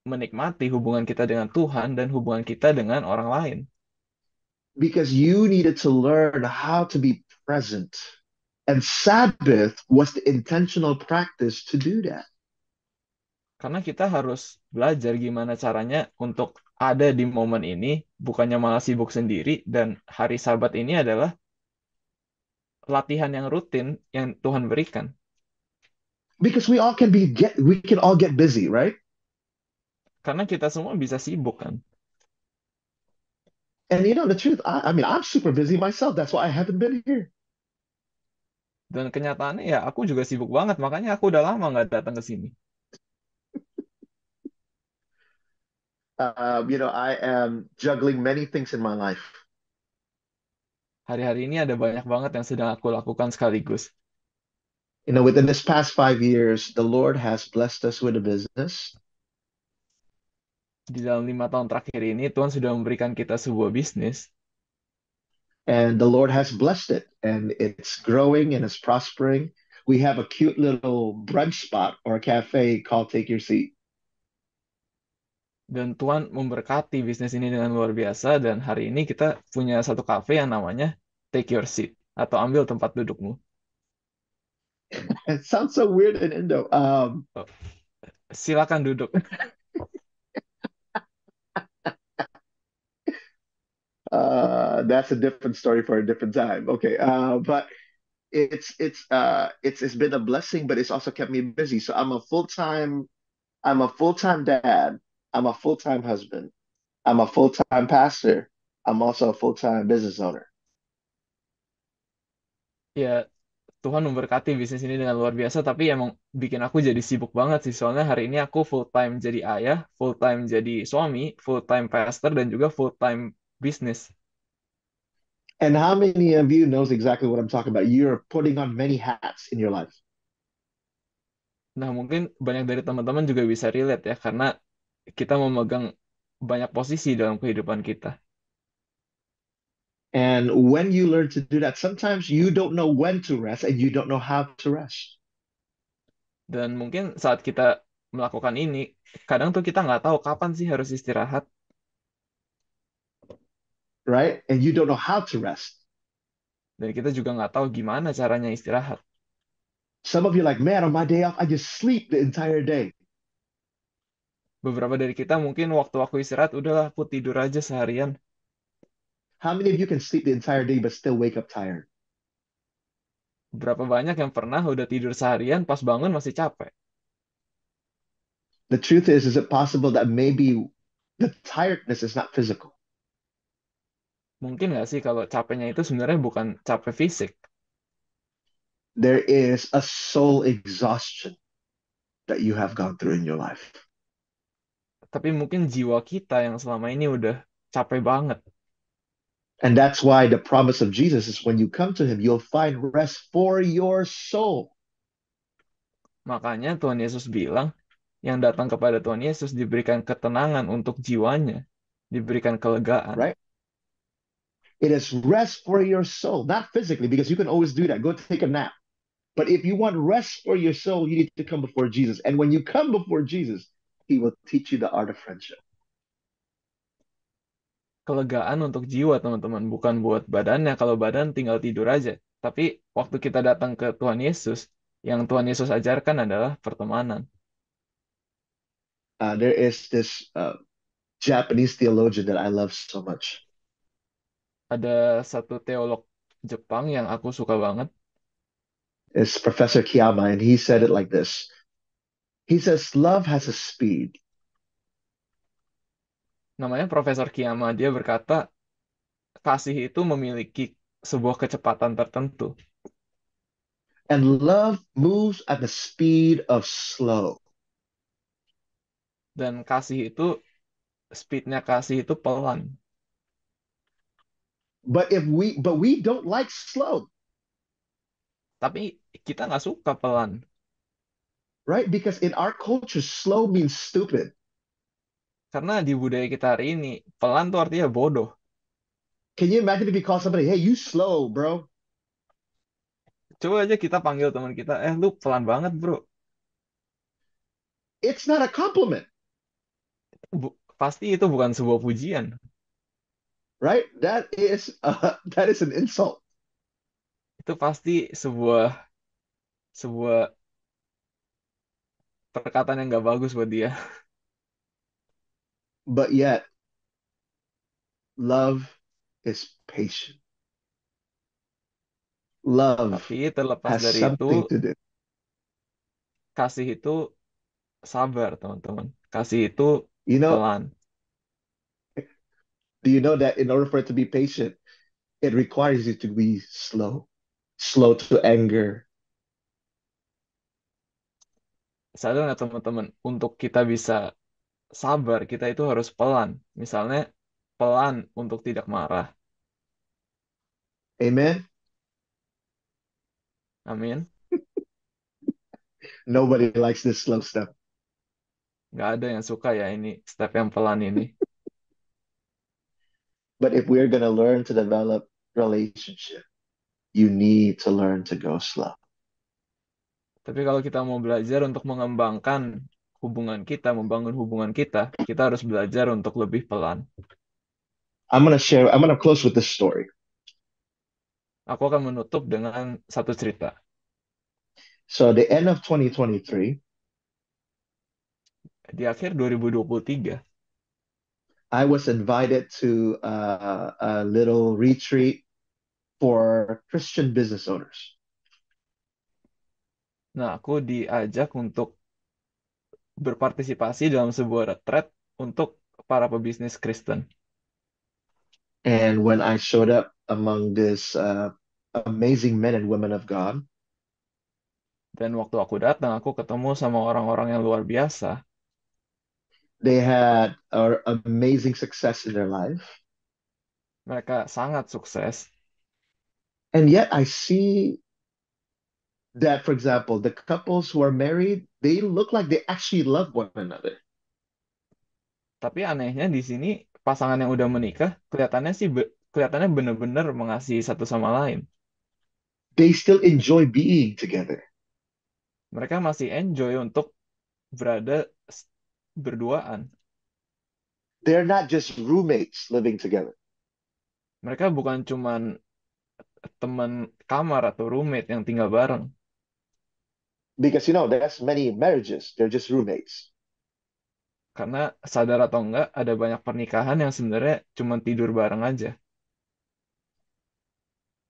menikmati hubungan kita dengan Tuhan dan hubungan kita dengan orang lain. Because you needed to learn how to be present. And Sabbath was the intentional practice to do that. Karena kita harus belajar gimana caranya untuk ada di momen ini, bukannya malah sibuk sendiri, dan hari Sabat ini adalah latihan yang rutin yang Tuhan berikan. Because we all can be get we can all get busy, right? Karena kita semua bisa sibuk kan. And you know the truth, I, I mean I'm super busy myself. That's why I haven't been here. Dan kenyataannya ya aku juga sibuk banget, makanya aku udah lama nggak datang ke sini. Uh, you know, I am juggling many things in my life. Hari-hari ini ada banyak banget yang sedang aku lakukan sekaligus. You know, within this past five years, the Lord has blessed us with a business di dalam lima tahun terakhir ini Tuhan sudah memberikan kita sebuah bisnis. And the Lord has blessed it, and it's growing and it's prospering. We have a cute little brunch spot or cafe called Take Your Seat. Dan Tuhan memberkati bisnis ini dengan luar biasa, dan hari ini kita punya satu cafe yang namanya Take Your Seat, atau ambil tempat dudukmu. [laughs] It sounds so weird in Indo. Um, oh, silakan duduk. [laughs] uh, that's a different story for a different time. Okay, uh, but it's it's uh, it's it's been a blessing, but it's also kept me busy. So I'm a full time, I'm a full time dad. I'm a full time husband. I'm a full time pastor. I'm also a full time business owner. Yeah, Tuhan memberkati bisnis ini dengan luar biasa, tapi emang bikin aku jadi sibuk banget sih. Soalnya hari ini aku full time jadi ayah, full time jadi suami, full time pastor, dan juga full time business. And how many of you knows exactly what I'm talking about? You're putting on many hats in your life. Nah, mungkin banyak dari teman-teman juga bisa relate ya, karena kita memegang banyak posisi dalam kehidupan kita. And when you learn to do that, sometimes you don't know when to rest and you don't know how to rest. Dan mungkin saat kita melakukan ini, kadang tuh kita nggak tahu kapan sih harus istirahat right? And you don't know how to rest. Dan kita juga nggak tahu gimana caranya istirahat. Some of you like, man, on my day off, I just sleep the entire day. Beberapa dari kita mungkin waktu aku istirahat, udahlah, aku tidur aja seharian. How many of you can sleep the entire day but still wake up tired? Berapa banyak yang pernah udah tidur seharian, pas bangun masih capek? The truth is, is it possible that maybe the tiredness is not physical? mungkin nggak sih kalau capeknya itu sebenarnya bukan capek fisik? There is a soul exhaustion that you have gone through in your life. Tapi mungkin jiwa kita yang selama ini udah capek banget. And that's why the promise of Jesus is when you come to him, you'll find rest for your soul. Makanya Tuhan Yesus bilang, yang datang kepada Tuhan Yesus diberikan ketenangan untuk jiwanya, diberikan kelegaan. Right? It is rest for your soul, not physically, because you can always do that. Go take a nap. But if you want rest for your soul, you need to come before Jesus. And when you come before Jesus, he will teach you the art of friendship. Kelegaan untuk jiwa, teman-teman, bukan buat badannya. Kalau badan tinggal tidur aja. Tapi waktu kita datang ke Tuhan Yesus, yang Tuhan Yesus ajarkan adalah pertemanan. Uh, there is this uh, Japanese theologian that I love so much ada satu teolog Jepang yang aku suka banget. It's Professor Kiyama, and he said it like this. He says, Love has a speed. Namanya Profesor Kiyama, dia berkata, kasih itu memiliki sebuah kecepatan tertentu. And love moves at the speed of slow. Dan kasih itu, speednya kasih itu pelan. But if we but we don't like slow. Tapi kita nggak suka pelan. Right? Because in our culture slow means stupid. Karena di budaya kita hari ini pelan tuh artinya bodoh. Can you imagine if you call somebody, "Hey, you slow, bro." Coba aja kita panggil teman kita, "Eh, lu pelan banget, bro." It's not a compliment. Bu pasti itu bukan sebuah pujian right? That is [laughs] uh, that is an insult. Itu pasti sebuah sebuah perkataan yang nggak bagus buat dia. [laughs] But yet, love is patient. Love Tapi terlepas has dari something itu, to do. kasih itu sabar, teman-teman. Kasih itu you know, pelan. Do you know that in order for it to be patient, it requires you to be slow, slow to anger. Sadar nggak teman-teman, untuk kita bisa sabar, kita itu harus pelan. Misalnya, pelan untuk tidak marah. Amen. Amin. Nobody likes this slow step. Gak ada yang suka ya ini step yang pelan ini. But if we're going to learn to develop relationship, you need to learn to go slow. Tapi kalau kita mau belajar untuk mengembangkan hubungan kita, membangun hubungan kita, kita harus belajar untuk lebih pelan. I'm gonna share. I'm gonna close with this story. Aku akan menutup dengan satu cerita. So the end of 2023. Di akhir 2023. I was invited to uh, a little retreat for Christian business owners. Nah, aku diajak untuk berpartisipasi dalam sebuah retret untuk para pebisnis Kristen. And when I showed up among this uh, amazing men and women of God, dan waktu aku datang, aku ketemu sama orang-orang yang luar biasa they had an amazing success in their life. Mereka sangat sukses. And yet I see that, for example, the couples who are married, they look like they actually love one another. Tapi anehnya di sini pasangan yang udah menikah kelihatannya sih kelihatannya benar-benar mengasihi satu sama lain. They still enjoy being together. Mereka masih enjoy untuk berada berduaan. They're not just roommates living together. Mereka bukan cuman teman kamar atau roommate yang tinggal bareng. Because you know, there's many marriages, they're just roommates. Karena sadar atau enggak, ada banyak pernikahan yang sebenarnya cuma tidur bareng aja.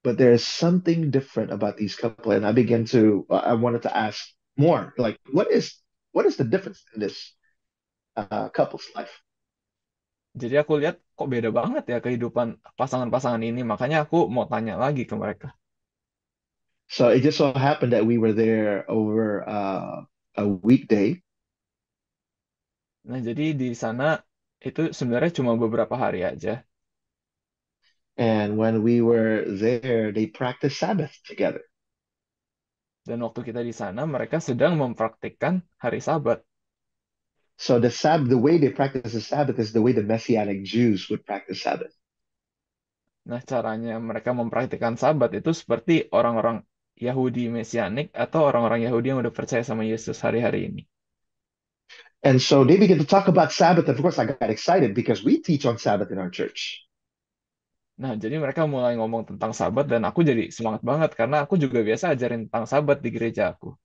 But there is something different about these couple, and I began to, I wanted to ask more, like, what is, what is the difference in this? uh, couple's life. Jadi aku lihat kok beda banget ya kehidupan pasangan-pasangan ini, makanya aku mau tanya lagi ke mereka. So it just so happened that we were there over uh, a weekday. Nah, jadi di sana itu sebenarnya cuma beberapa hari aja. And when we were there, they practiced Sabbath together. Dan waktu kita di sana, mereka sedang mempraktikkan hari Sabat. So the Sabbath, the way they practice the Sabbath is the way the Messianic Jews would practice Sabbath. Nah, caranya mereka mempraktikkan Sabat itu seperti orang-orang Yahudi Mesianik atau orang-orang Yahudi yang udah percaya sama Yesus hari-hari ini. And so they begin to talk about Sabbath. of course, I got excited because we teach on Sabbath in our church. Nah, jadi mereka mulai ngomong tentang Sabat dan aku jadi semangat banget karena aku juga biasa ajarin tentang Sabat di gereja aku.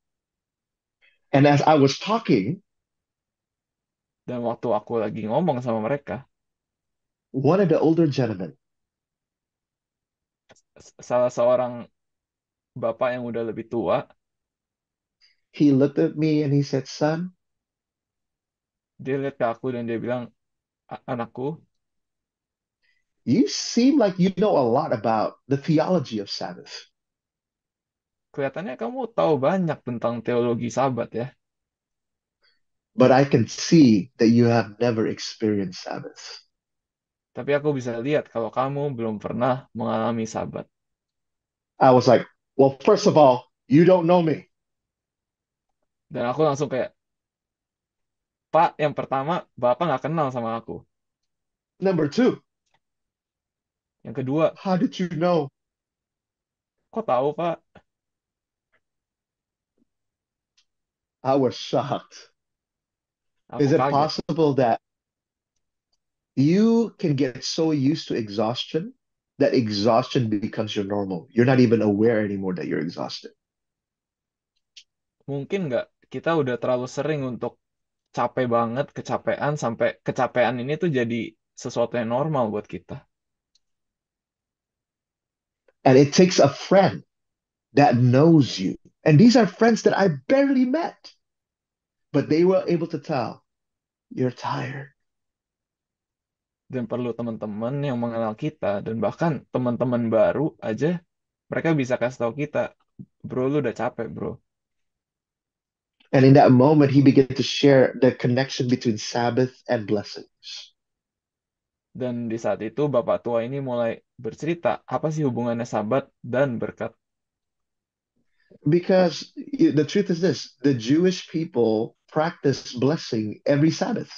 And as I was talking, dan waktu aku lagi ngomong sama mereka One of the older gentlemen. salah seorang bapak yang udah lebih tua He looked at me and he said, Son, dia lihat ke aku dan dia bilang anakku you seem like you know a lot about the theology of Sabbath. kelihatannya kamu tahu banyak tentang teologi Sabat ya but I can see that you have never experienced Sabbath. Tapi aku bisa lihat kalau kamu belum pernah mengalami Sabat. I was like, well, first of all, you don't know me. Dan aku langsung kayak, Pak, yang pertama, Bapak nggak kenal sama aku. Number two. Yang kedua. How did you know? Kok tahu, Pak? I was shocked. I Is it like it. possible that you can get so used to exhaustion that exhaustion becomes your normal? You're not even aware anymore that you're exhausted. Mungkin nggak kita udah terlalu sering untuk capek banget, kecapean sampai kecapean ini tuh jadi sesuatu yang normal buat kita. And it takes a friend that knows you. And these are friends that I barely met. But they were able to tell, you're tired. Dan perlu teman-teman yang mengenal kita, dan bahkan teman-teman baru aja, mereka bisa kasih tahu kita, bro lu udah capek bro. And in that moment, he began to share the connection between Sabbath and blessings. Dan di saat itu, bapak tua ini mulai bercerita apa sih hubungannya Sabat dan berkat. Because the truth is this, the Jewish people practice blessing every Sabbath.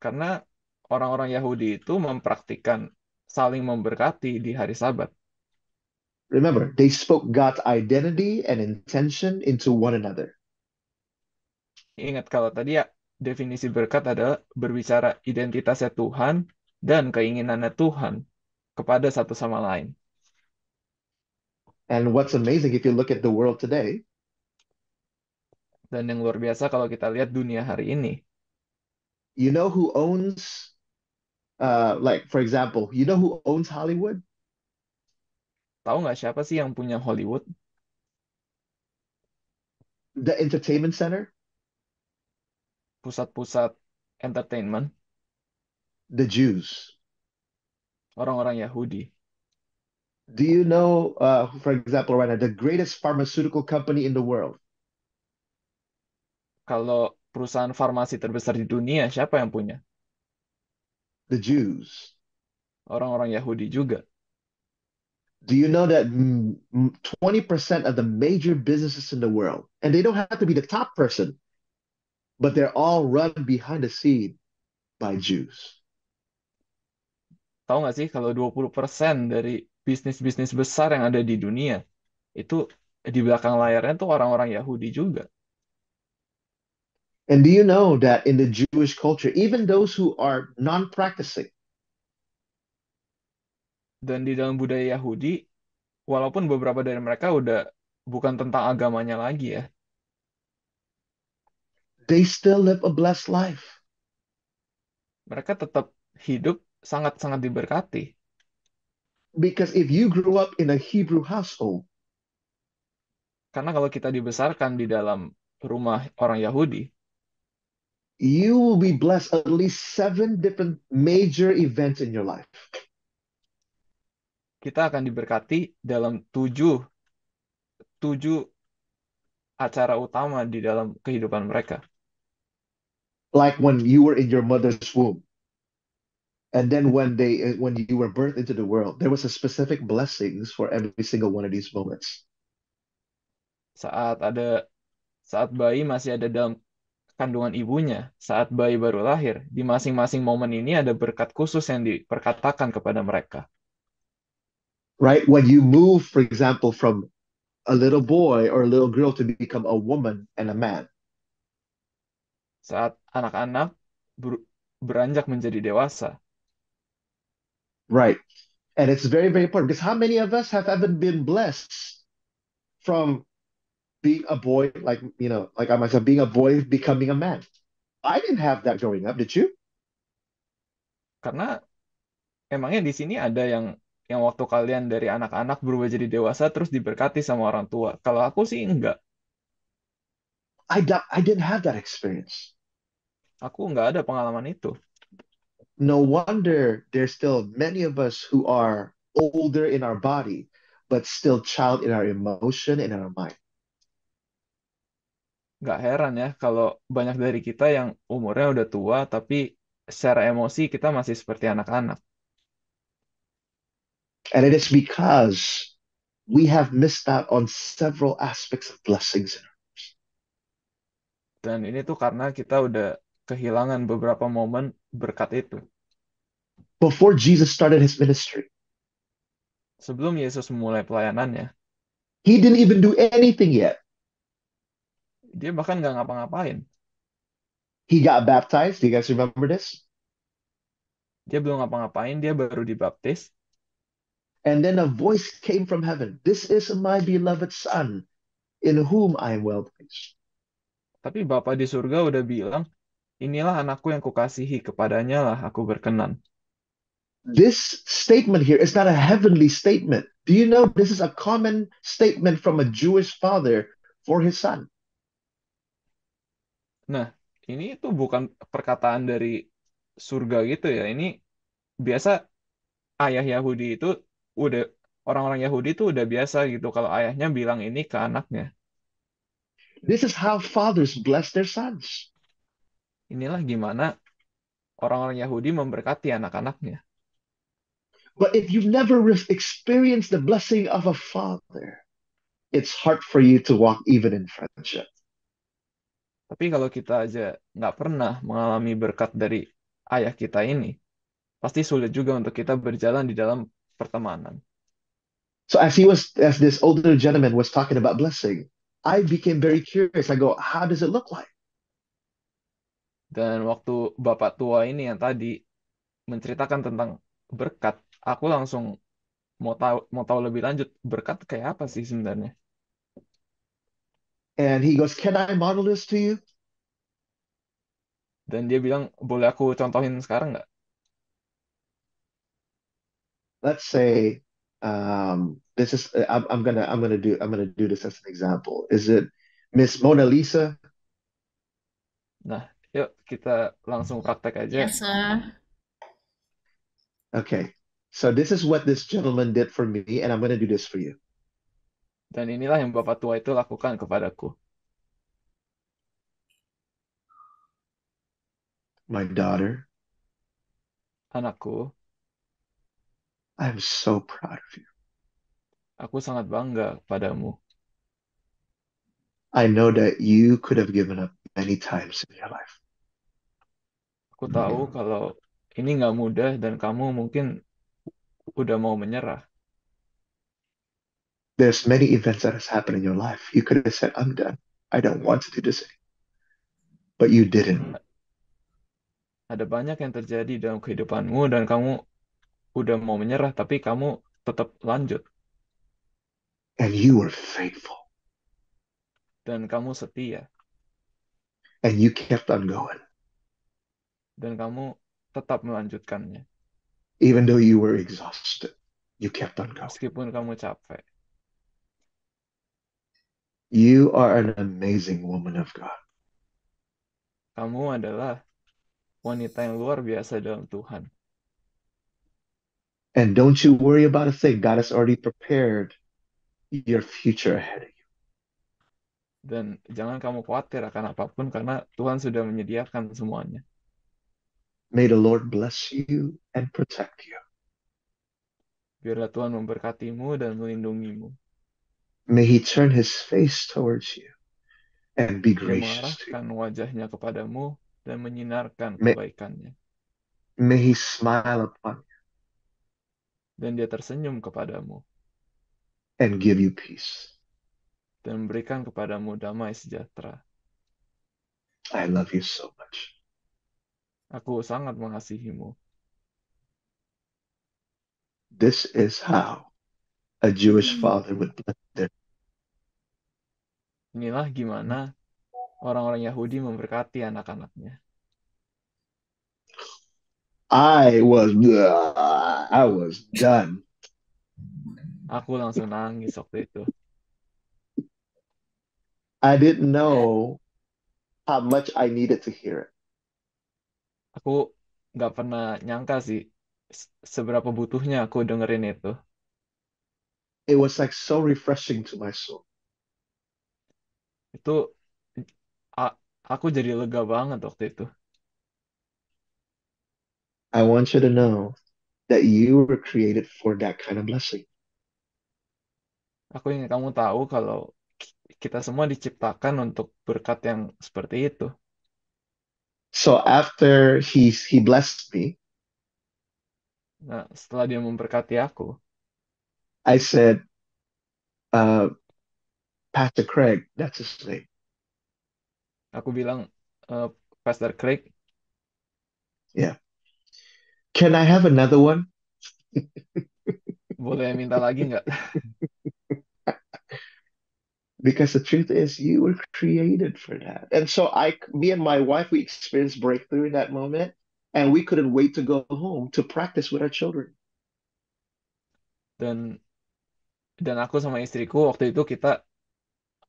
Karena orang-orang Yahudi itu mempraktikkan saling memberkati di hari Sabat. Remember, they spoke God's identity and intention into one another. Ingat kalau tadi ya, definisi berkat adalah berbicara identitasnya Tuhan dan keinginannya Tuhan kepada satu sama lain. And what's amazing if you look at the world today, dan yang luar biasa kalau kita lihat dunia hari ini. You know who owns uh, like for example, you know who owns Hollywood? Tahu nggak siapa sih yang punya Hollywood? The entertainment center? Pusat-pusat entertainment. The Jews. Orang-orang Yahudi. Do you know, uh, for example, right now, the greatest pharmaceutical company in the world? kalau perusahaan farmasi terbesar di dunia siapa yang punya? The Jews. Orang-orang Yahudi juga. Do you know that 20% of the major businesses in the world, and they don't have to be the top person, but they're all run behind the scene by Jews. Tahu nggak sih kalau 20% dari bisnis-bisnis besar yang ada di dunia itu di belakang layarnya tuh orang-orang Yahudi juga. And do you know that in the Jewish culture, even those who are non-practicing, dan di dalam budaya Yahudi, walaupun beberapa dari mereka udah bukan tentang agamanya lagi ya. They still live a blessed life. Mereka tetap hidup sangat-sangat diberkati. Because if you grew up in a Hebrew household, karena kalau kita dibesarkan di dalam rumah orang Yahudi, you will be blessed at least seven different major events in your life. Kita akan diberkati dalam tujuh, tujuh acara utama di dalam kehidupan mereka. Like when you were in your mother's womb. And then when they when you were birthed into the world, there was a specific blessings for every single one of these moments. Saat ada saat bayi masih ada dalam kandungan ibunya saat bayi baru lahir, di masing-masing momen ini ada berkat khusus yang diperkatakan kepada mereka. Right, when you move, for example, from a little boy or a little girl to become a woman and a man. Saat anak-anak ber beranjak menjadi dewasa. Right, and it's very, very important because how many of us have ever been blessed from being a boy, like you know, like I myself, being a boy becoming a man. I didn't have that growing up, did you? Karena emangnya di sini ada yang yang waktu kalian dari anak-anak berubah jadi dewasa terus diberkati sama orang tua. Kalau aku sih enggak. I I didn't have that experience. Aku enggak ada pengalaman itu. No wonder there's still many of us who are older in our body, but still child in our emotion and in our mind nggak heran ya kalau banyak dari kita yang umurnya udah tua tapi secara emosi kita masih seperti anak-anak. And it is because we have missed out on several aspects of blessings in our lives. Dan ini tuh karena kita udah kehilangan beberapa momen berkat itu. Before Jesus started his ministry. Sebelum Yesus memulai pelayanannya. He didn't even do anything yet. Dia bahkan nggak ngapa-ngapain. He got baptized. Do you guys remember this? Dia belum ngapa-ngapain, dia baru dibaptis. And then a voice came from heaven. This is my beloved son, in whom I am well pleased. Tapi Bapak di surga udah bilang, inilah anakku yang kukasihi, kepadanya lah aku berkenan. This statement here is not a heavenly statement. Do you know this is a common statement from a Jewish father for his son? Nah, ini itu bukan perkataan dari surga gitu ya. Ini biasa ayah Yahudi itu udah orang-orang Yahudi itu udah biasa gitu kalau ayahnya bilang ini ke anaknya. This is how fathers bless their sons. Inilah gimana orang-orang Yahudi memberkati anak-anaknya. But if you've never experienced the blessing of a father, it's hard for you to walk even in friendship. Tapi kalau kita aja nggak pernah mengalami berkat dari ayah kita ini, pasti sulit juga untuk kita berjalan di dalam pertemanan. So as he was, as this older gentleman was talking about blessing, I became very curious. I go, how does it look like? Dan waktu bapak tua ini yang tadi menceritakan tentang berkat, aku langsung mau tahu mau tahu lebih lanjut berkat kayak apa sih sebenarnya? And he goes, "Can I model this to you?" Dan dia bilang, "Boleh aku contohin sekarang nggak?" Let's say um, this is uh, I'm, I'm gonna I'm gonna do I'm gonna do this as an example. Is it Miss Mona Lisa? Nah, yuk kita langsung praktek aja. Yes, sir. Okay, so this is what this gentleman did for me, and I'm gonna do this for you. Dan inilah yang Bapak Tua itu lakukan kepadaku. My daughter. Anakku. I am so proud of you. Aku sangat bangga padamu. I know that you could have given up many times in your life. Aku tahu kalau ini nggak mudah dan kamu mungkin udah mau menyerah there's many events that has happened in your life. You could have said, I'm done. I don't want to do this But you didn't. Ada banyak yang terjadi dalam kehidupanmu dan kamu udah mau menyerah tapi kamu tetap lanjut. And you were faithful. Dan kamu setia. And you kept on going. Dan kamu tetap melanjutkannya. Even though you were exhausted, you kept on going. Meskipun kamu capek. You are an amazing woman of God. Kamu adalah wanita yang luar biasa dalam Tuhan. And don't you worry about a thing. God has already prepared your future ahead of you. Dan jangan kamu khawatir akan apapun karena Tuhan sudah menyediakan semuanya. May the Lord bless you and protect you. Biarlah Tuhan memberkatimu dan melindungimu. May he turn his face towards you and be gracious to you. wajahnya kepadamu dan menyinarkan may, kebaikannya. May he smile upon you. Dan dia tersenyum kepadamu. And give you peace. Dan berikan kepadamu damai sejahtera. I love you so much. Aku sangat mengasihimu. This is how a Jewish hmm. father would bless their. Inilah gimana orang-orang Yahudi memberkati anak-anaknya. I was uh, I was done. Aku langsung nangis waktu itu. I didn't know how much I needed to hear it. Aku nggak pernah nyangka sih seberapa butuhnya aku dengerin itu it was like so refreshing to my soul. Itu aku jadi lega banget waktu itu. I want you to know that you were created for that kind of blessing. Aku ingin kamu tahu kalau kita semua diciptakan untuk berkat yang seperti itu. So after he he blessed me, nah, setelah dia memberkati aku, I said, uh, Pastor Craig, that's his name. Aku bilang, uh, Pastor Craig. Yeah. Can I have another one? Boleh minta lagi nggak? [laughs] because the truth is you were created for that and so i me and my wife we experienced breakthrough in that moment and we couldn't wait to go home to practice with our children Then. dan aku sama istriku waktu itu kita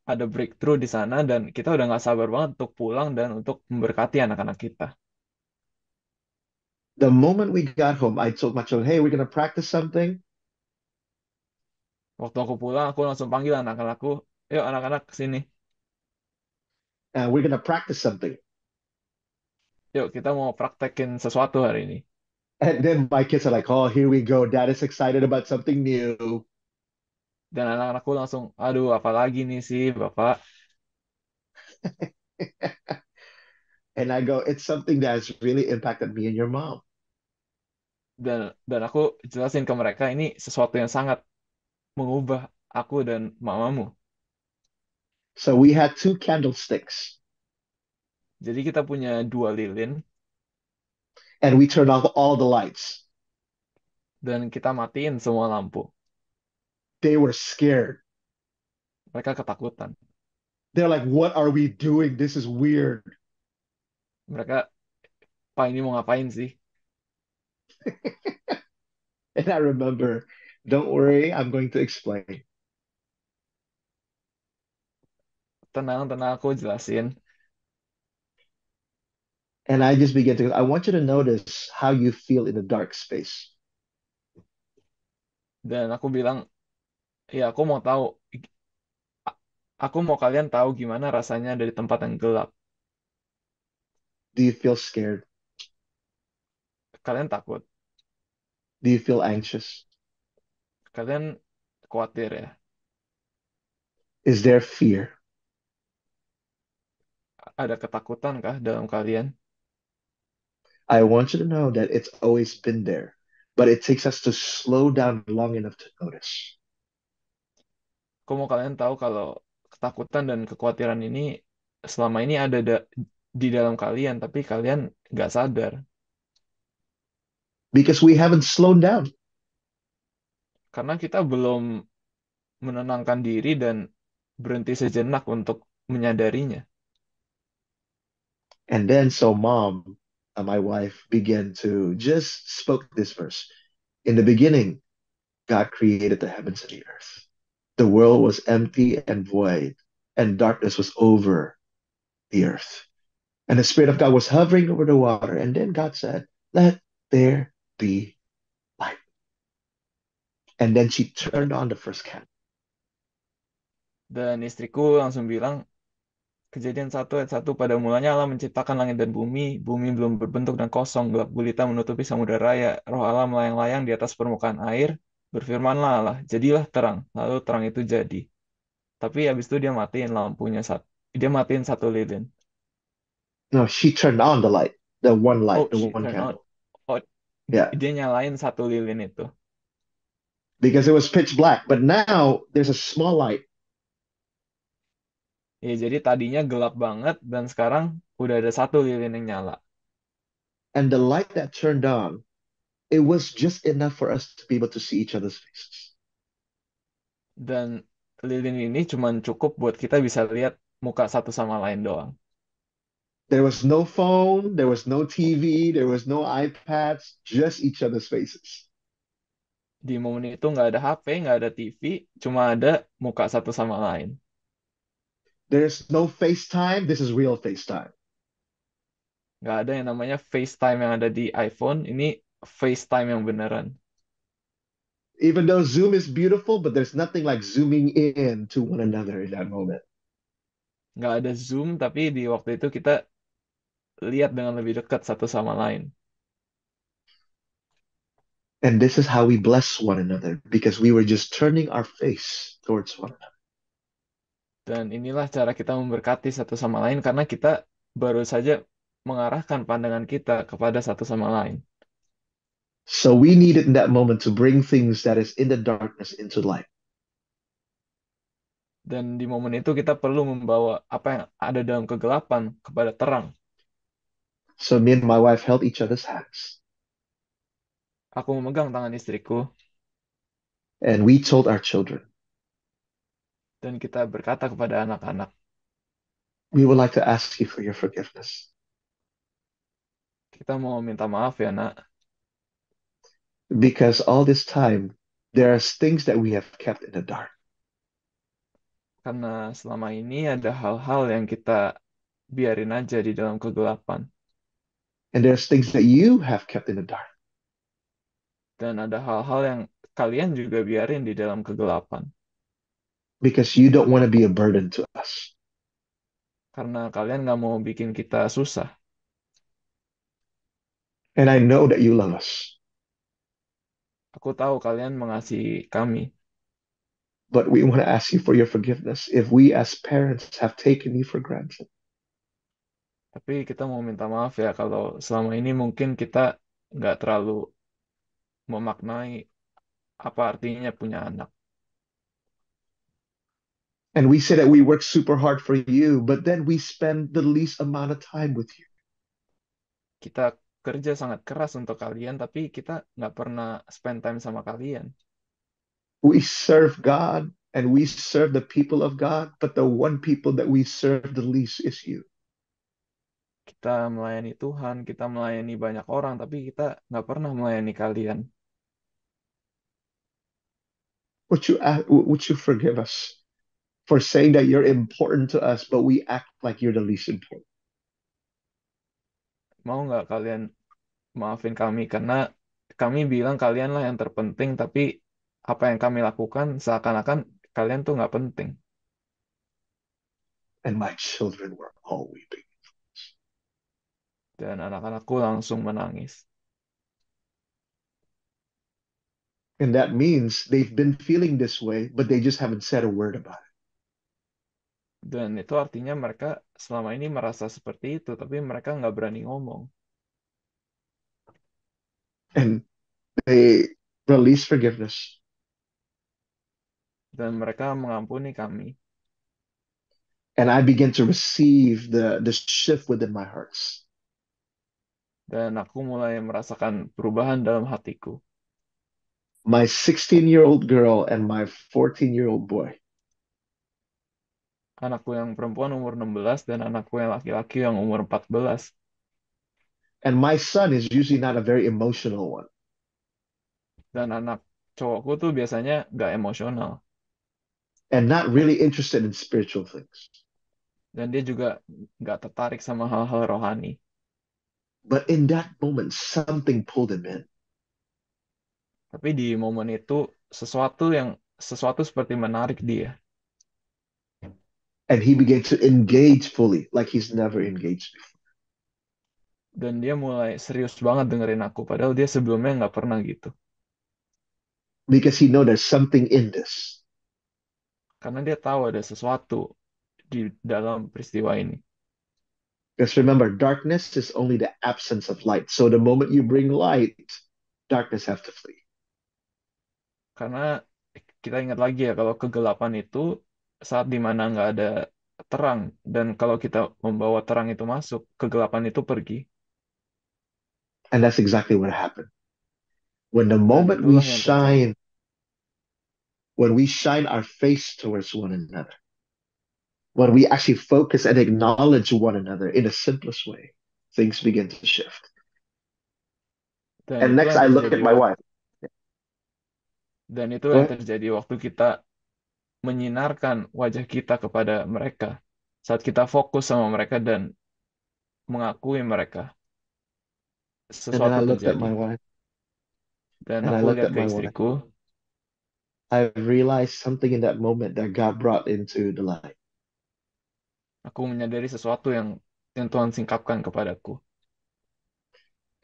ada breakthrough di sana dan kita udah nggak sabar banget untuk pulang dan untuk memberkati anak-anak kita. The moment we got home, I told my children, "Hey, we're gonna practice something." Waktu aku pulang, aku langsung panggil anak-anakku, "Yuk anak-anak kesini And uh, we're gonna practice something. Yuk, kita mau praktekin sesuatu hari ini. And then my kids are like, "Oh, here we go. Dad is excited about something new." dan anak-anakku langsung aduh apa lagi nih sih bapak [laughs] and I go it's something that has really impacted me and your mom dan dan aku jelasin ke mereka ini sesuatu yang sangat mengubah aku dan mamamu so we had two candlesticks jadi kita punya dua lilin and we turn off all the lights dan kita matiin semua lampu they were scared. Mereka ketakutan. They're like, what are we doing? This is weird. Mereka, Pak ini mau ngapain sih? [laughs] and I remember, don't worry, I'm going to explain. Tenang, tenang, aku jelasin. And I just begin to, I want you to notice how you feel in the dark space. Dan aku bilang, ya aku mau tahu aku mau kalian tahu gimana rasanya dari tempat yang gelap Do you feel scared? Kalian takut? Do you feel anxious? Kalian khawatir ya? Is there fear? Ada ketakutan kah dalam kalian? I want you to know that it's always been there, but it takes us to slow down long enough to notice aku mau kalian tahu kalau ketakutan dan kekhawatiran ini selama ini ada da di dalam kalian, tapi kalian nggak sadar. Because we haven't slowed down. Karena kita belum menenangkan diri dan berhenti sejenak untuk menyadarinya. And then so mom, my wife, began to just spoke this verse. In the beginning, God created the heavens and the earth the world was empty and void, and darkness was over the earth. And the Spirit of God was hovering over the water. And then God said, Let there be light. And then she turned on the first candle. Dan istriku langsung bilang, Kejadian 1 ayat 1 pada mulanya Allah menciptakan langit dan bumi, bumi belum berbentuk dan kosong, gelap gulita menutupi samudera raya, roh Allah melayang-layang di atas permukaan air, berfirmanlah Allah, jadilah terang. Lalu terang itu jadi. Tapi habis itu dia matiin lampunya satu. Dia matiin satu lilin. No, she turned on the light, the one light, oh, the one candle. Oh, yeah. Dia nyalain satu lilin itu. Because it was pitch black, but now there's a small light. Ya, jadi tadinya gelap banget dan sekarang udah ada satu lilin yang nyala. And the light that turned on it was just enough for us to be able to see each other's faces. Dan lilin ini cuma cukup buat kita bisa lihat muka satu sama lain doang. There was no phone, there was no TV, there was no iPads, just each other's faces. Di momen itu nggak ada HP, nggak ada TV, cuma ada muka satu sama lain. There's no FaceTime, this is real FaceTime. Nggak ada yang namanya FaceTime yang ada di iPhone, ini FaceTime yang beneran. Even though Zoom is beautiful, but there's nothing like zooming in to one another in that moment. Gak ada Zoom, tapi di waktu itu kita lihat dengan lebih dekat satu sama lain. And this is how we bless one another because we were just turning our face towards one another. Dan inilah cara kita memberkati satu sama lain karena kita baru saja mengarahkan pandangan kita kepada satu sama lain. So we needed in that moment to bring things that is in the darkness into light. Dan di momen itu kita perlu membawa apa yang ada dalam kegelapan kepada terang. So me and my wife held each other's hands. Aku memegang tangan istriku. And we told our children. Dan kita berkata kepada anak-anak. We would like to ask you for your forgiveness. Kita mau minta maaf ya, Nak because all this time there are things that we have kept in the dark. Karena selama ini ada hal-hal yang kita biarin aja di dalam kegelapan. And there's things that you have kept in the dark. Dan ada hal-hal yang kalian juga biarin di dalam kegelapan. Because you don't want to be a burden to us. Karena kalian nggak mau bikin kita susah. And I know that you love us. Aku tahu kalian mengasihi kami. But we want to ask you for your forgiveness if we as parents have taken you for granted. Tapi kita mau minta maaf ya kalau selama ini mungkin kita nggak terlalu memaknai apa artinya punya anak. And we say that we work super hard for you, but then we spend the least amount of time with you. Kita kerja sangat keras untuk kalian, tapi kita nggak pernah spend time sama kalian. We serve God and we serve the people of God, but the one people that we serve the least is you. Kita melayani Tuhan, kita melayani banyak orang, tapi kita nggak pernah melayani kalian. Would you would you forgive us for saying that you're important to us, but we act like you're the least important? mau nggak kalian maafin kami karena kami bilang kalianlah yang terpenting tapi apa yang kami lakukan seakan-akan kalian tuh nggak penting. And my children were all weeping. Dan anak-anakku langsung menangis. And that means they've been feeling this way, but they just haven't said a word about it. Dan itu artinya mereka selama ini merasa seperti itu, tapi mereka nggak berani ngomong. And they release forgiveness. Dan mereka mengampuni kami. And I begin to receive the, the shift within my hearts. Dan aku mulai merasakan perubahan dalam hatiku. My 16-year-old girl and my 14-year-old boy anakku yang perempuan umur 16 dan anakku yang laki-laki yang umur 14. And my son is usually not a very emotional one. Dan anak cowokku tuh biasanya gak emosional. And not really interested in spiritual things. Dan dia juga gak tertarik sama hal-hal rohani. But in that moment, something pulled him in. Tapi di momen itu, sesuatu yang sesuatu seperti menarik dia and he began to engage fully like he's never engaged before. Dan dia mulai serius banget dengerin aku, padahal dia sebelumnya nggak pernah gitu. Because he know there's something in this. Karena dia tahu ada sesuatu di dalam peristiwa ini. Because remember, darkness is only the absence of light. So the moment you bring light, darkness have to flee. Karena kita ingat lagi ya, kalau kegelapan itu saat dimana nggak ada terang dan kalau kita membawa terang itu masuk, kegelapan itu pergi. And that's exactly what happened. When the moment we shine, when we shine our face towards one another, when we actually focus and acknowledge one another in the simplest way, things begin to shift. Dan and next I look at my wife. Dan itu yang terjadi waktu kita menyinarkan wajah kita kepada mereka saat kita fokus sama mereka dan mengakui mereka sesuatu terjadi my wife. dan and aku lihat ke istriku I realized something in that moment that God brought into the light. Aku menyadari sesuatu yang yang Tuhan singkapkan kepadaku.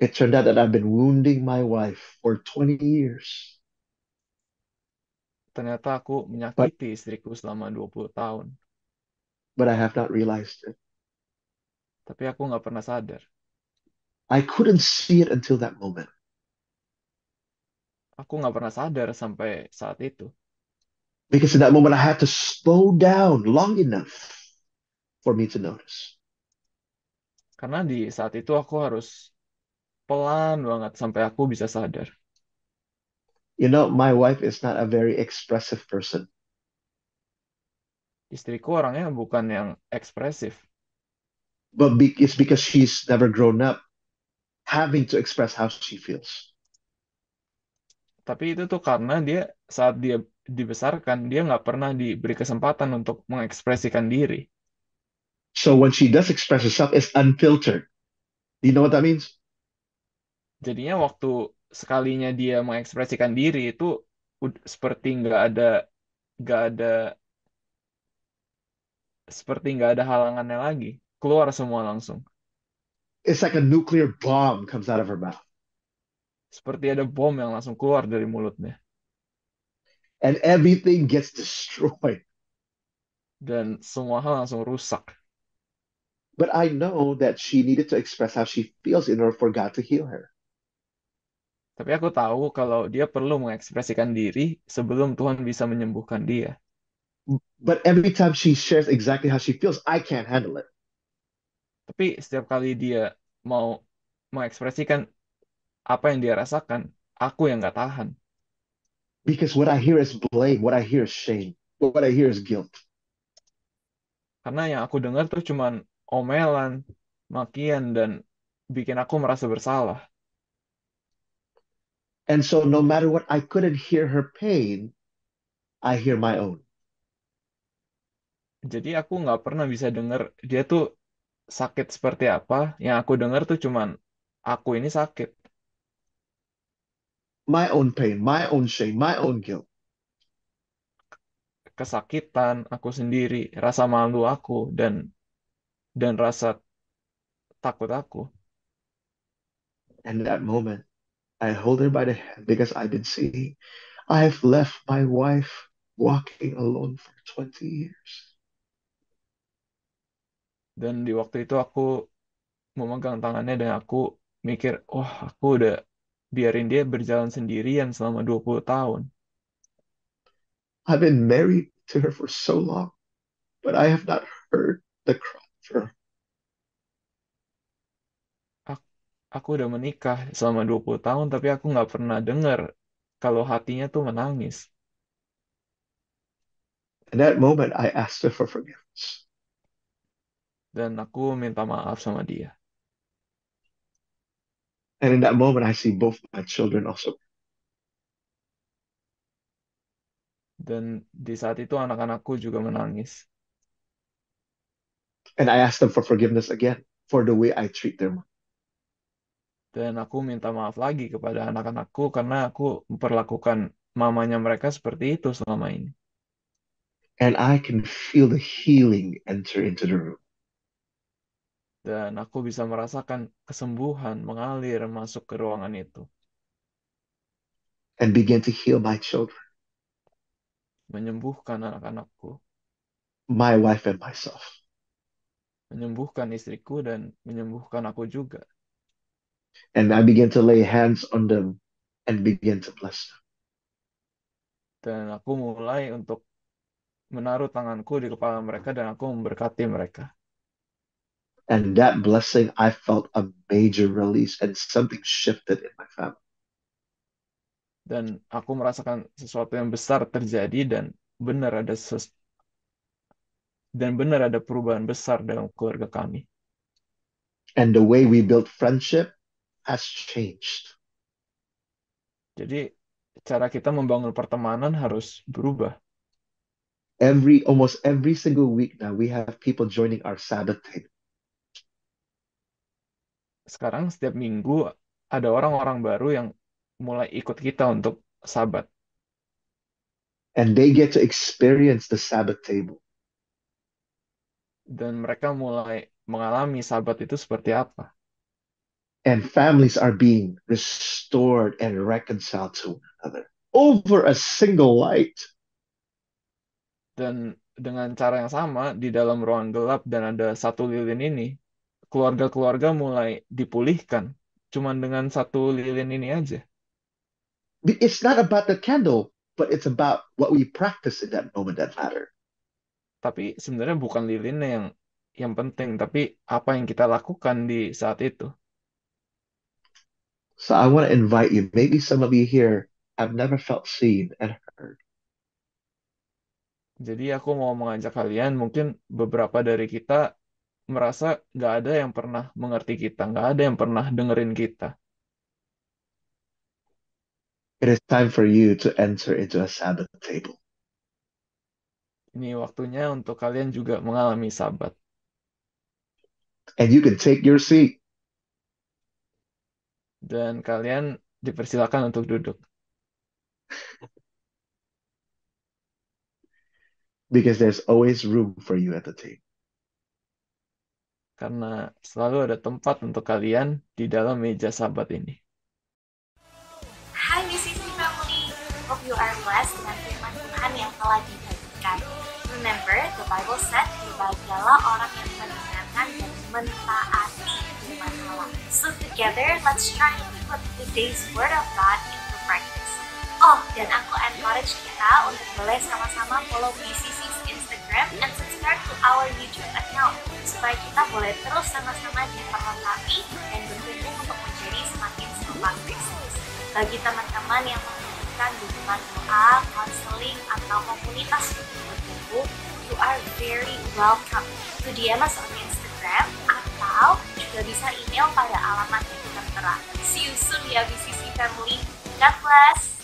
It turned out that I've been wounding my wife for 20 years ternyata aku menyakiti But, istriku selama 20 tahun. But I have not realized it. Tapi aku nggak pernah sadar. I couldn't see it until that moment. Aku nggak pernah sadar sampai saat itu. Because in that moment I had to slow down long enough for me to notice. Karena di saat itu aku harus pelan banget sampai aku bisa sadar you know, my wife is not a very expressive person. Istriku orangnya bukan yang ekspresif. But be it's because she's never grown up having to express how she feels. Tapi itu tuh karena dia saat dia dibesarkan dia nggak pernah diberi kesempatan untuk mengekspresikan diri. So when she does express herself, it's unfiltered. Do you know what that means? Jadinya waktu sekalinya dia mengekspresikan diri itu seperti nggak ada nggak ada seperti nggak ada halangannya lagi keluar semua langsung it's like a nuclear bomb comes out of her mouth seperti ada bom yang langsung keluar dari mulutnya and everything gets destroyed dan semua hal langsung rusak but I know that she needed to express how she feels in order for God to heal her tapi aku tahu kalau dia perlu mengekspresikan diri sebelum Tuhan bisa menyembuhkan dia. But every time she shares exactly how she feels, I can't handle it. Tapi setiap kali dia mau mengekspresikan apa yang dia rasakan, aku yang nggak tahan. Because what I hear is blame, what I hear is shame, what I hear is guilt. Karena yang aku dengar tuh cuman omelan, makian, dan bikin aku merasa bersalah. And so, no matter what, I couldn't hear her pain, I hear my own. Jadi aku nggak pernah bisa dengar dia tuh sakit seperti apa. Yang aku dengar tuh cuman aku ini sakit. My own pain, my own shame, my own guilt. Kesakitan aku sendiri, rasa malu aku dan dan rasa takut aku. And that moment, I hold her by the hand because I've been saying, I have left my wife walking alone for 20 years. Dan di waktu itu aku memegang tangannya dan aku mikir, wah oh, aku udah biarin dia berjalan sendirian selama 20 tahun. I've been married to her for so long, but I have not heard the cry for aku udah menikah selama 20 tahun, tapi aku nggak pernah dengar kalau hatinya tuh menangis. In that moment, I asked her for forgiveness. Dan aku minta maaf sama dia. And in that moment, I see both my children also. Dan di saat itu anak-anakku juga menangis. And I asked them for forgiveness again for the way I treat their mom. Dan aku minta maaf lagi kepada anak-anakku karena aku memperlakukan mamanya mereka seperti itu selama ini. And I can feel the healing enter into the room. Dan aku bisa merasakan kesembuhan mengalir masuk ke ruangan itu. And begin to heal my children. Menyembuhkan anak-anakku. My wife and myself. Menyembuhkan istriku dan menyembuhkan aku juga. And I begin to lay hands on them and begin to bless them. Dan aku mulai untuk menaruh tanganku di kepala mereka dan aku memberkati mereka. And that blessing, I felt a major release and something shifted in my family. Dan aku merasakan sesuatu yang besar terjadi dan benar ada ses dan benar ada perubahan besar dalam keluarga kami. And the way we built friendship has changed. Jadi cara kita membangun pertemanan harus berubah. Every almost every single week now we have people joining our Sabbath table. Sekarang setiap minggu ada orang-orang baru yang mulai ikut kita untuk Sabat. And they get to experience the Sabbath table. Dan mereka mulai mengalami Sabat itu seperti apa and families are being restored and reconciled to one another over a single light. Dan dengan cara yang sama di dalam ruang gelap dan ada satu lilin ini, keluarga-keluarga mulai dipulihkan cuman dengan satu lilin ini aja. It's not about the candle, but it's about what we practice in that moment that matter. Tapi sebenarnya bukan lilinnya yang yang penting, tapi apa yang kita lakukan di saat itu. So I want to invite you. Maybe some of you here have never felt seen and heard. Jadi aku mau mengajak kalian, mungkin beberapa dari kita merasa nggak ada yang pernah mengerti kita, nggak ada yang pernah dengerin kita. It is time for you to enter into a Sabbath table. Ini waktunya untuk kalian juga mengalami Sabat. And you can take your seat dan kalian dipersilakan untuk duduk. Because there's always room for you at the table. Karena selalu ada tempat untuk kalian di dalam meja sahabat ini. Hai BCC Family, hope you are blessed dengan firman Tuhan yang telah dibagikan. Remember, the Bible said, berbahagialah orang yang mendengarkan dan mentaati So together, let's try to put today's Word of God into practice. Oh, dan aku encourage kita untuk boleh sama-sama follow BCC's Instagram and subscribe to our YouTube account supaya kita boleh terus sama-sama diperlengkapi dan berhubung untuk menjadi semakin semangat Kristus. Bagi teman-teman yang membutuhkan dukungan doa, counseling, atau komunitas untuk bertumbuh, you are very welcome to DM us on Instagram atau juga bisa email pada alamat yang tertera. See you soon ya BCC Family. God bless.